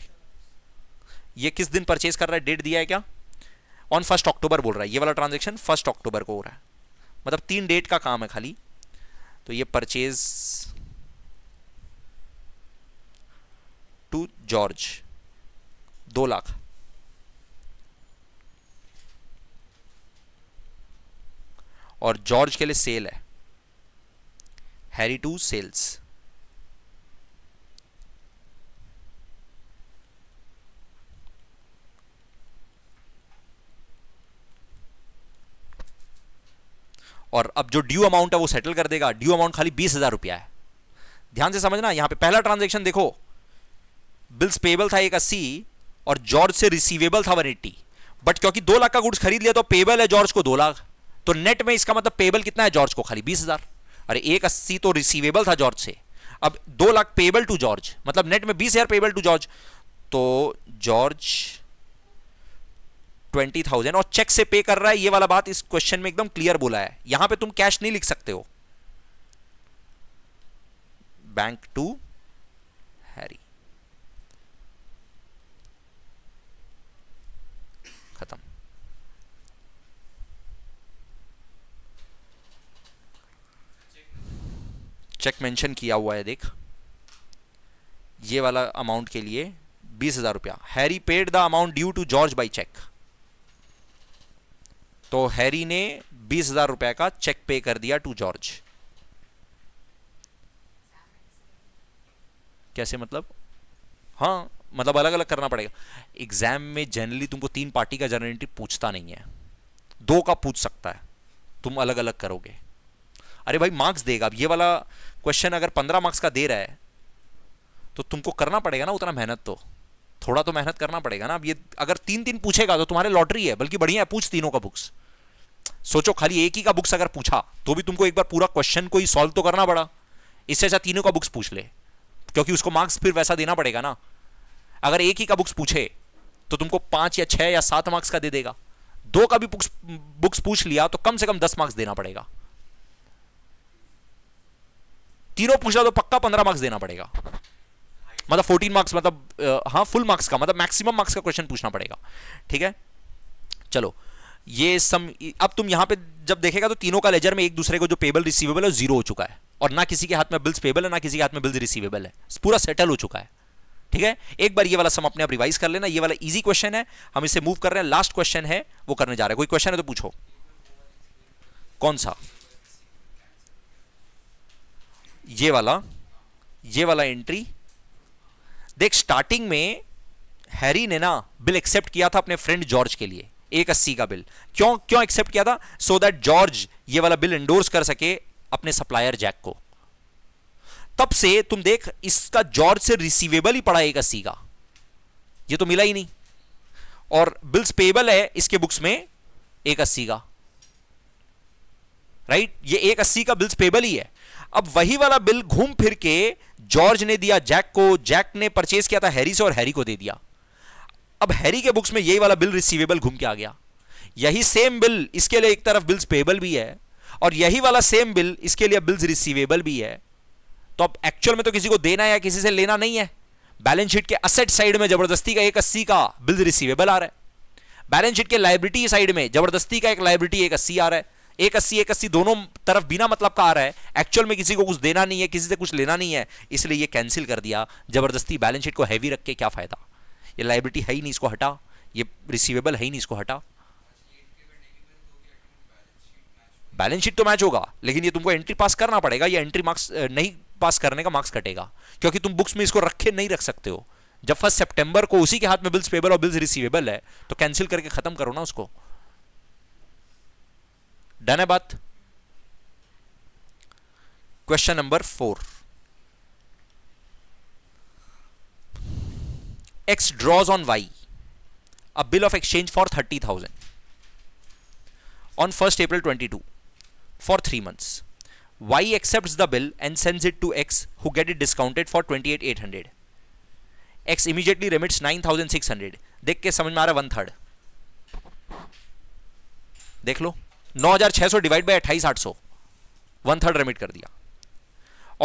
ये किस दिन परचेज कर रहा है डेट दिया है क्या ऑन फर्स्ट अक्टूबर बोल रहा है ये वाला ट्रांजेक्शन फर्स्ट अक्टूबर को हो रहा है मतलब तीन डेट का काम है खाली तो ये परचेज टू जॉर्ज दो लाख और जॉर्ज के लिए सेल है हैरी टू सेल्स और अब जो ड्यू अमाउंट है वो सेटल कर देगा ड्यू अमाउंट खाली बीस हजार रुपया है ध्यान से समझना यहां पे पहला ट्रांजेक्शन देखो बिल्स पेबल था एक अस्सी और जॉर्ज से रिसीवेबल था वन एट्टी बट क्योंकि दो लाख का गुड्स खरीद लिया तो पेबल है जॉर्ज को दो लाख तो नेट में इसका मतलब पेबल कितना है जॉर्ज को खाली बीस हजार अरे एक अस्सी तो रिसीवेबल था जॉर्ज से अब दो लाख पेबल टू जॉर्ज मतलब नेट में बीस हजार पेबल टू जॉर्ज तो जॉर्ज ट्वेंटी थाउजेंड और चेक से पे कर रहा है ये वाला बात इस क्वेश्चन में एकदम क्लियर बोला है यहां पे तुम कैश नहीं लिख सकते हो बैंक टू चेक मेंशन किया हुआ है देख ये वाला अमाउंट के लिए बीस हज़ार रुपया Harry paid the amount due to George by cheque तो हैरी ने बीस हज़ार रुपए का चेक पे कर दिया टू जॉर्ज कैसे मतलब हाँ मतलब अलग अलग करना पड़ेगा एग्जाम में जनरली तुमको तीन पार्टी का जनरलिटी पूछता नहीं है दो का पूछ सकता है तुम अलग अलग करोगे अरे भाई मार्क्स देगा अब ये वाला क्वेश्चन अगर पंद्रह मार्क्स का दे रहा है तो तुमको करना पड़ेगा ना उतना मेहनत तो थोड़ा तो मेहनत करना पड़ेगा ना अब ये अगर तीन तीन पूछेगा तो तुम्हारे लॉटरी है बल्कि बढ़िया है पूछ तीनों का बुक्स सोचो खाली एक ही का बुक्स अगर पूछा तो भी तुमको एक बार पूरा क्वेश्चन को ही सॉल्व तो करना पड़ा इससे अच्छा तीनों का बुक्स पूछ ले क्योंकि उसको मार्क्स फिर वैसा देना पड़ेगा ना अगर एक ही का बुक्स पूछे तो तुमको पांच या छह या सात मार्क्स का दे देगा दो का भी बुक्स पूछ लिया तो कम से कम दस मार्क्स देना पड़ेगा तीनों पूछा तो पक्का पंद्रह मार्क्स देना पड़ेगा मतलब फोर्टीन मार्क्स मतलब हाँ फुल मार्क्स का मतलब मैक्सिमम मार्क्स का क्वेश्चन पूछना पड़ेगा ठीक है चलो ये सम अब तुम यहां पे जब देखेगा तो तीनों का लेजर में एक दूसरे को जो पेबल रिसीवेबल है जीरो हो चुका है और ना किसी के हाथ में बिल्स पेबल है ना किसी के हाथ में बिल्स रिसीवेबल है पूरा सेटल हो चुका है ठीक है एक बार ये वाला सम अपने आप रिवाइज कर लेना ये वाला इजी क्वेश्चन है हम इसे मूव कर रहे हैं लास्ट क्वेश्चन है वो करने जा रहे हैं कोई क्वेश्चन है तो पूछो कौन सा ये वाला ये वाला एंट्री देख स्टार्टिंग में हैरी ने ना बिल एक्सेप्ट किया था अपने फ्रेंड जॉर्ज के लिए एक अस्सी का बिल क्यों क्यों एक्सेप्ट किया था सो दैट जॉर्ज ये वाला बिल इंडोर्स कर सके अपने सप्लायर जैक को तब से तुम देख इसका जॉर्ज से रिसीवेबल ही पड़ा एक अस्सी का ये तो मिला ही नहीं और बिल्स पेबल है इसके बुक्स में एक अस्सी का राइट ये एक अस्सी का बिल्स पेबल ही है अब वही वाला बिल घूम फिर के जॉर्ज ने दिया जैक को जैक ने परचेज किया था हैरी से और हैरी को दे दिया अब हैरी के बुक्स में यही वाला बिल रिसीवेबल घूम के आ गया यही सेम बिल इसके लिए एक तरफ बिल्स पेबल भी है और यही वाला सेम बिल इसके लिए बिल्स रिसीवेबल भी है तो अब एक्चुअल में तो किसी को देना या किसी से लेना नहीं है बैलेंस शीट के असेट साइड में जबरदस्ती का एक अस्सी का बिल्स रिसीवेबल आ रहा है बैलेंस शीट के लाइब्रिटी साइड में जबरदस्ती का एक लाइब्रिटी एक अस्सी आ रहा है एक अस्सी एक अस्सी दोनों तरफ बिना मतलब का आ रहा है एक्चुअल में किसी को कुछ देना नहीं है किसी से कुछ लेना नहीं है इसलिए ये कैंसिल कर दिया जबरदस्ती बैलेंस शीट को हैवी रख के क्या फ़ायदा ये लाइबिलिटी है ही नहीं इसको हटा ये रिसीवेबल है ही नहीं इसको हटा बैलेंस शीट तो मैच होगा लेकिन ये तुमको एंट्री पास करना पड़ेगा या एंट्री मार्क्स नहीं पास करने का मार्क्स कटेगा क्योंकि तुम बुक्स में इसको रखे नहीं रख सकते हो जब फर्स्ट सेप्टेंबर को उसी के हाथ में बिल्स पेबल और बिल्स रिसीवेबल है तो कैंसिल करके खत्म करो ना उसको डन है बात question number four X draws on Y a bill of exchange for thirty thousand on first April twenty two for three months Y accept the bill and sends it to X who get it discounted for twenty eight eight hundred X immediately remits nine thousand six hundred देख के समझ में आ रहा है one third देख लो नौ हजार छह सौ डिवाइड बाई अट्ठाईस आठ सौ वन थर्ड रेमिट कर दिया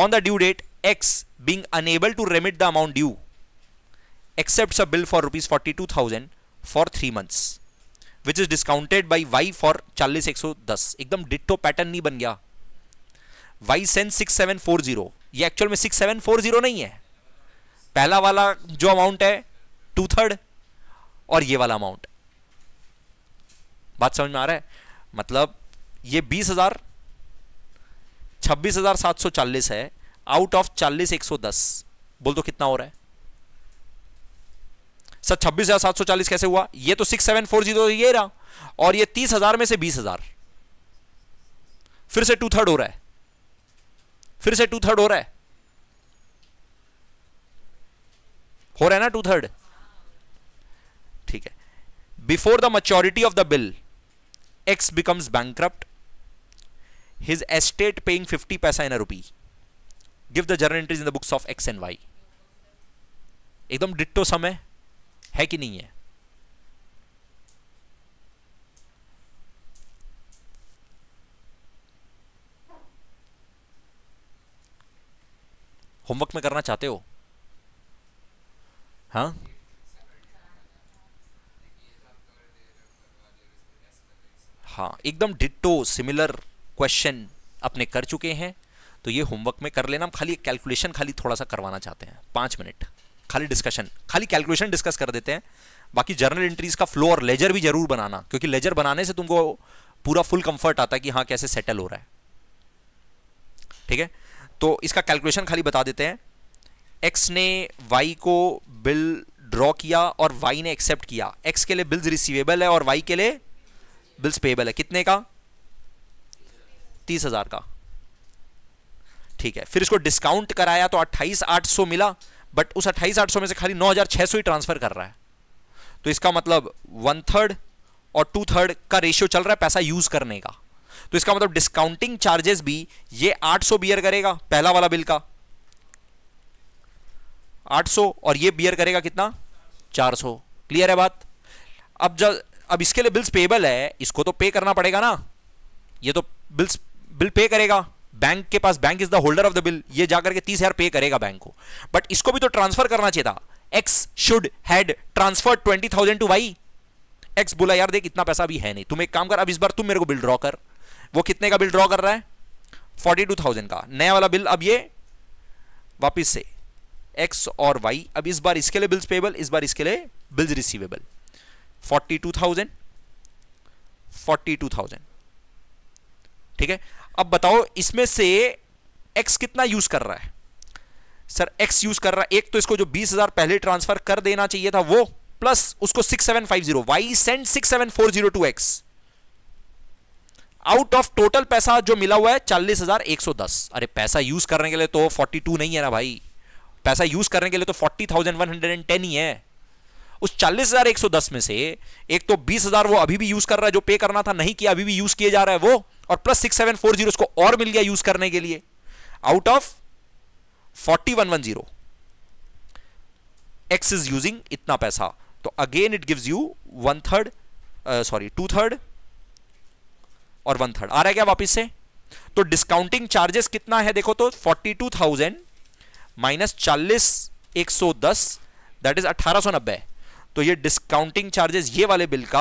on the due date X being unable to remit the amount due accept a bill for rupees forty two thousand for three months which is discounted by Y for चालीस एक सौ दस एकदम ditto pattern नहीं बन गया Y sends six seven four zero ये actual में सिक्स सेवन फोर जीरो नहीं है पहला वाला जो अमाउंट है टू थर्ड और ये वाला अमाउंट बात समझ में आ रहा है मतलब ये बीस हज़ार छब्बीस हज़ार सात सौ चालीस है आउट ऑफ चालीस एक सौ दस बोल दो तो कितना हो रहा है सर छब्बीस हज़ार सात सौ चालीस कैसे हुआ ये तो सिक्स सेवन फोर जीरो ये रहा और ये तीस हज़ार में से बीस हज़ार फिर से टू थर्ड हो रहा है फिर से टू थर्ड हो रहा है हो रहा है ना टू थर्ड ठीक है before the maturity of the bill X becomes bankrupt, his estate paying fifty paisa in a rupee. Give the journal entries in the books of X and Y. एकदम डिट्टो समय है, है कि नहीं है homework में करना चाहते हो हाँ हाँ एकदम डिटो सिमिलर क्वेश्चन अपने कर चुके हैं तो ये होमवर्क में कर लेना हम खाली कैलकुलेशन खाली थोड़ा सा करवाना चाहते हैं पाँच मिनट खाली डिस्कशन खाली कैलकुलेशन डिस्कस कर देते हैं बाकी जर्नल एंट्रीज का फ्लो और लेजर भी जरूर बनाना क्योंकि लेजर बनाने से तुमको पूरा फुल कंफर्ट आता है कि हाँ कैसे सेटल हो रहा है ठीक है तो इसका कैलकुलेशन खाली बता देते हैं एक्स ने वाई को बिल ड्रॉ किया और वाई ने एक्सेप्ट किया एक्स के लिए बिल्स रिसीवेबल है और वाई के लिए बिल्स पेबल है कितने का तीस हजार का ठीक है फिर इसको डिस्काउंट कराया तो अट्ठाईस आठ सौ मिला बट उस अट्ठाईस आठ सौ में से खाली नौ हजार छह सौ ही ट्रांसफर कर रहा है तो इसका मतलब वन थर्ड और टू थर्ड का रेशियो चल रहा है पैसा यूज करने का तो इसका मतलब डिस्काउंटिंग चार्जेस भी ये 800 बियर करेगा पहला वाला बिल का 800 और ये बियर करेगा कितना 400 क्लियर है बात अब जब अब इसके लिए बिल्स पेबल है इसको तो पे करना पड़ेगा ना ये तो बिल्स बिल पे करेगा बैंक के पास bank is the holder of the bill ये जाकर के तीस हजार पे करेगा बैंक को बट इसको भी तो ट्रांसफर करना चाहिए था X should had transfer twenty thousand to Y X बोला यार देख इतना पैसा भी है नहीं तुम एक काम कर अब इस बार तुम मेरे को बिल ड्रॉ कर वो कितने का बिल ड्रॉ कर रहा है फोर्टी टू थाउजेंड का नया वाला बिल अब ये वापिस से एक्स और वाई अब इस बार इसके लिए बिल्स पेबल इस बार इसके लिए bills receivable forty two thousand forty two thousand ठीक है अब बताओ इसमें से एक्स कितना यूज कर रहा है सर एक्स यूज कर रहा है एक तो इसको जो बीस हजार पहले ट्रांसफर कर देना चाहिए था वो प्लस उसको six seven five zero Y send six seven four zero to X out of total पैसा जो मिला हुआ है चालीस हजार एक सौ दस अरे पैसा यूज करने के लिए तो फोर्टी टू नहीं है ना भाई पैसा यूज करने के लिए तो forty thousand one hundred and ten ही है उस 40,110 में से एक तो 20,000 वो अभी भी यूज कर रहा है जो पे करना था नहीं किया अभी भी यूज किए जा रहा है वो और plus six seven four zero उसको और मिल गया यूज करने के लिए out of forty one one zero X is using इतना पैसा तो again it gives you one third sorry two third और वन थर्ड आ रहा है क्या वापिस से तो डिस्काउंटिंग चार्जेस कितना है देखो तो फोर्टी टू थाउजेंड माइनस चालीस एक सौ दस दैट इज अठारह सौ नब्बे तो ये डिस्काउंटिंग चार्जेस ये वाले बिल का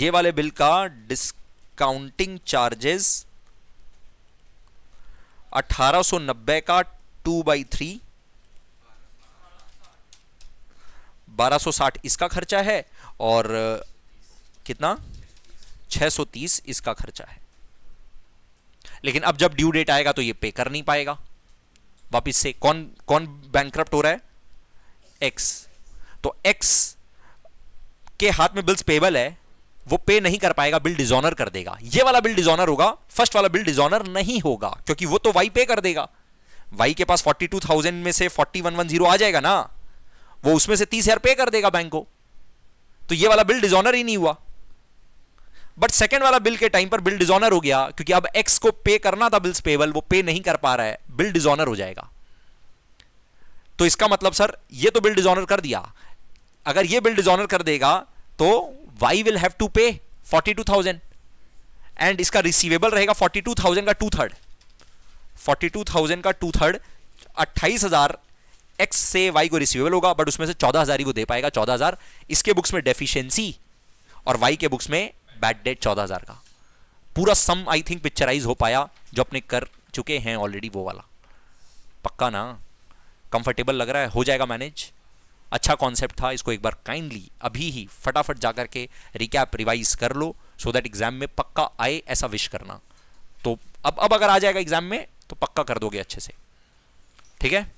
ये वाले बिल का डिस्काउंटिंग चार्जेस 1890 का टू बाई थ्री बारह इसका खर्चा है और कितना 630 इसका खर्चा है लेकिन अब जब ड्यू डेट आएगा तो ये पे कर नहीं पाएगा वापिस से कौन कौन बैंक हो रहा है एक्स तो एक्स के हाथ में बिल्स पेबल है वो पे नहीं कर पाएगा बिल डिजोनर कर देगा ये वाला बिल डिजोनर होगा फर्स्ट वाला बिल डिजोनर नहीं होगा क्योंकि वो तो वाई पे कर देगा वाई के पास 42,000 में से 4110 आ जाएगा ना वो उसमें से तीस हजार पे कर देगा बैंक को तो ये वाला बिल डिजोनर ही नहीं हुआ बट सेकेंड वाला बिल के टाइम पर बिल डिजोनर हो गया क्योंकि अब एक्स को पे करना था बिल्स पेबल वो पे नहीं कर पा रहा है बिल डिजोनर हो जाएगा तो इसका मतलब सर ये तो बिल डिजोनर कर दिया अगर ये बिल डिजॉनर कर देगा तो Y will have to pay forty two thousand and इसका रिसीवेबल रहेगा फोर्टी टू थाउजेंड का two third forty two thousand का टू थर्ड अट्ठाईस हजार एक्स से वाई को रिसीवेबल होगा बट उसमें से चौदह हजार ही वो दे पाएगा चौदह हजार इसके बुक्स में डेफिशिएंसी और वाई के बुक्स में बैड डेट चौदह हजार का पूरा सम आई थिंक पिक्चराइज हो पाया जो अपने कर चुके हैं ऑलरेडी वो वाला पक्का ना कंफर्टेबल लग रहा है हो जाएगा मैनेज अच्छा कॉन्सेप्ट था इसको एक बार काइंडली अभी ही फटाफट जाकर के रिकैप रिवाइज कर लो सो दैट एग्जाम में पक्का आए ऐसा विश करना तो अब अब अगर आ जाएगा एग्जाम में तो पक्का कर दोगे अच्छे से ठीक है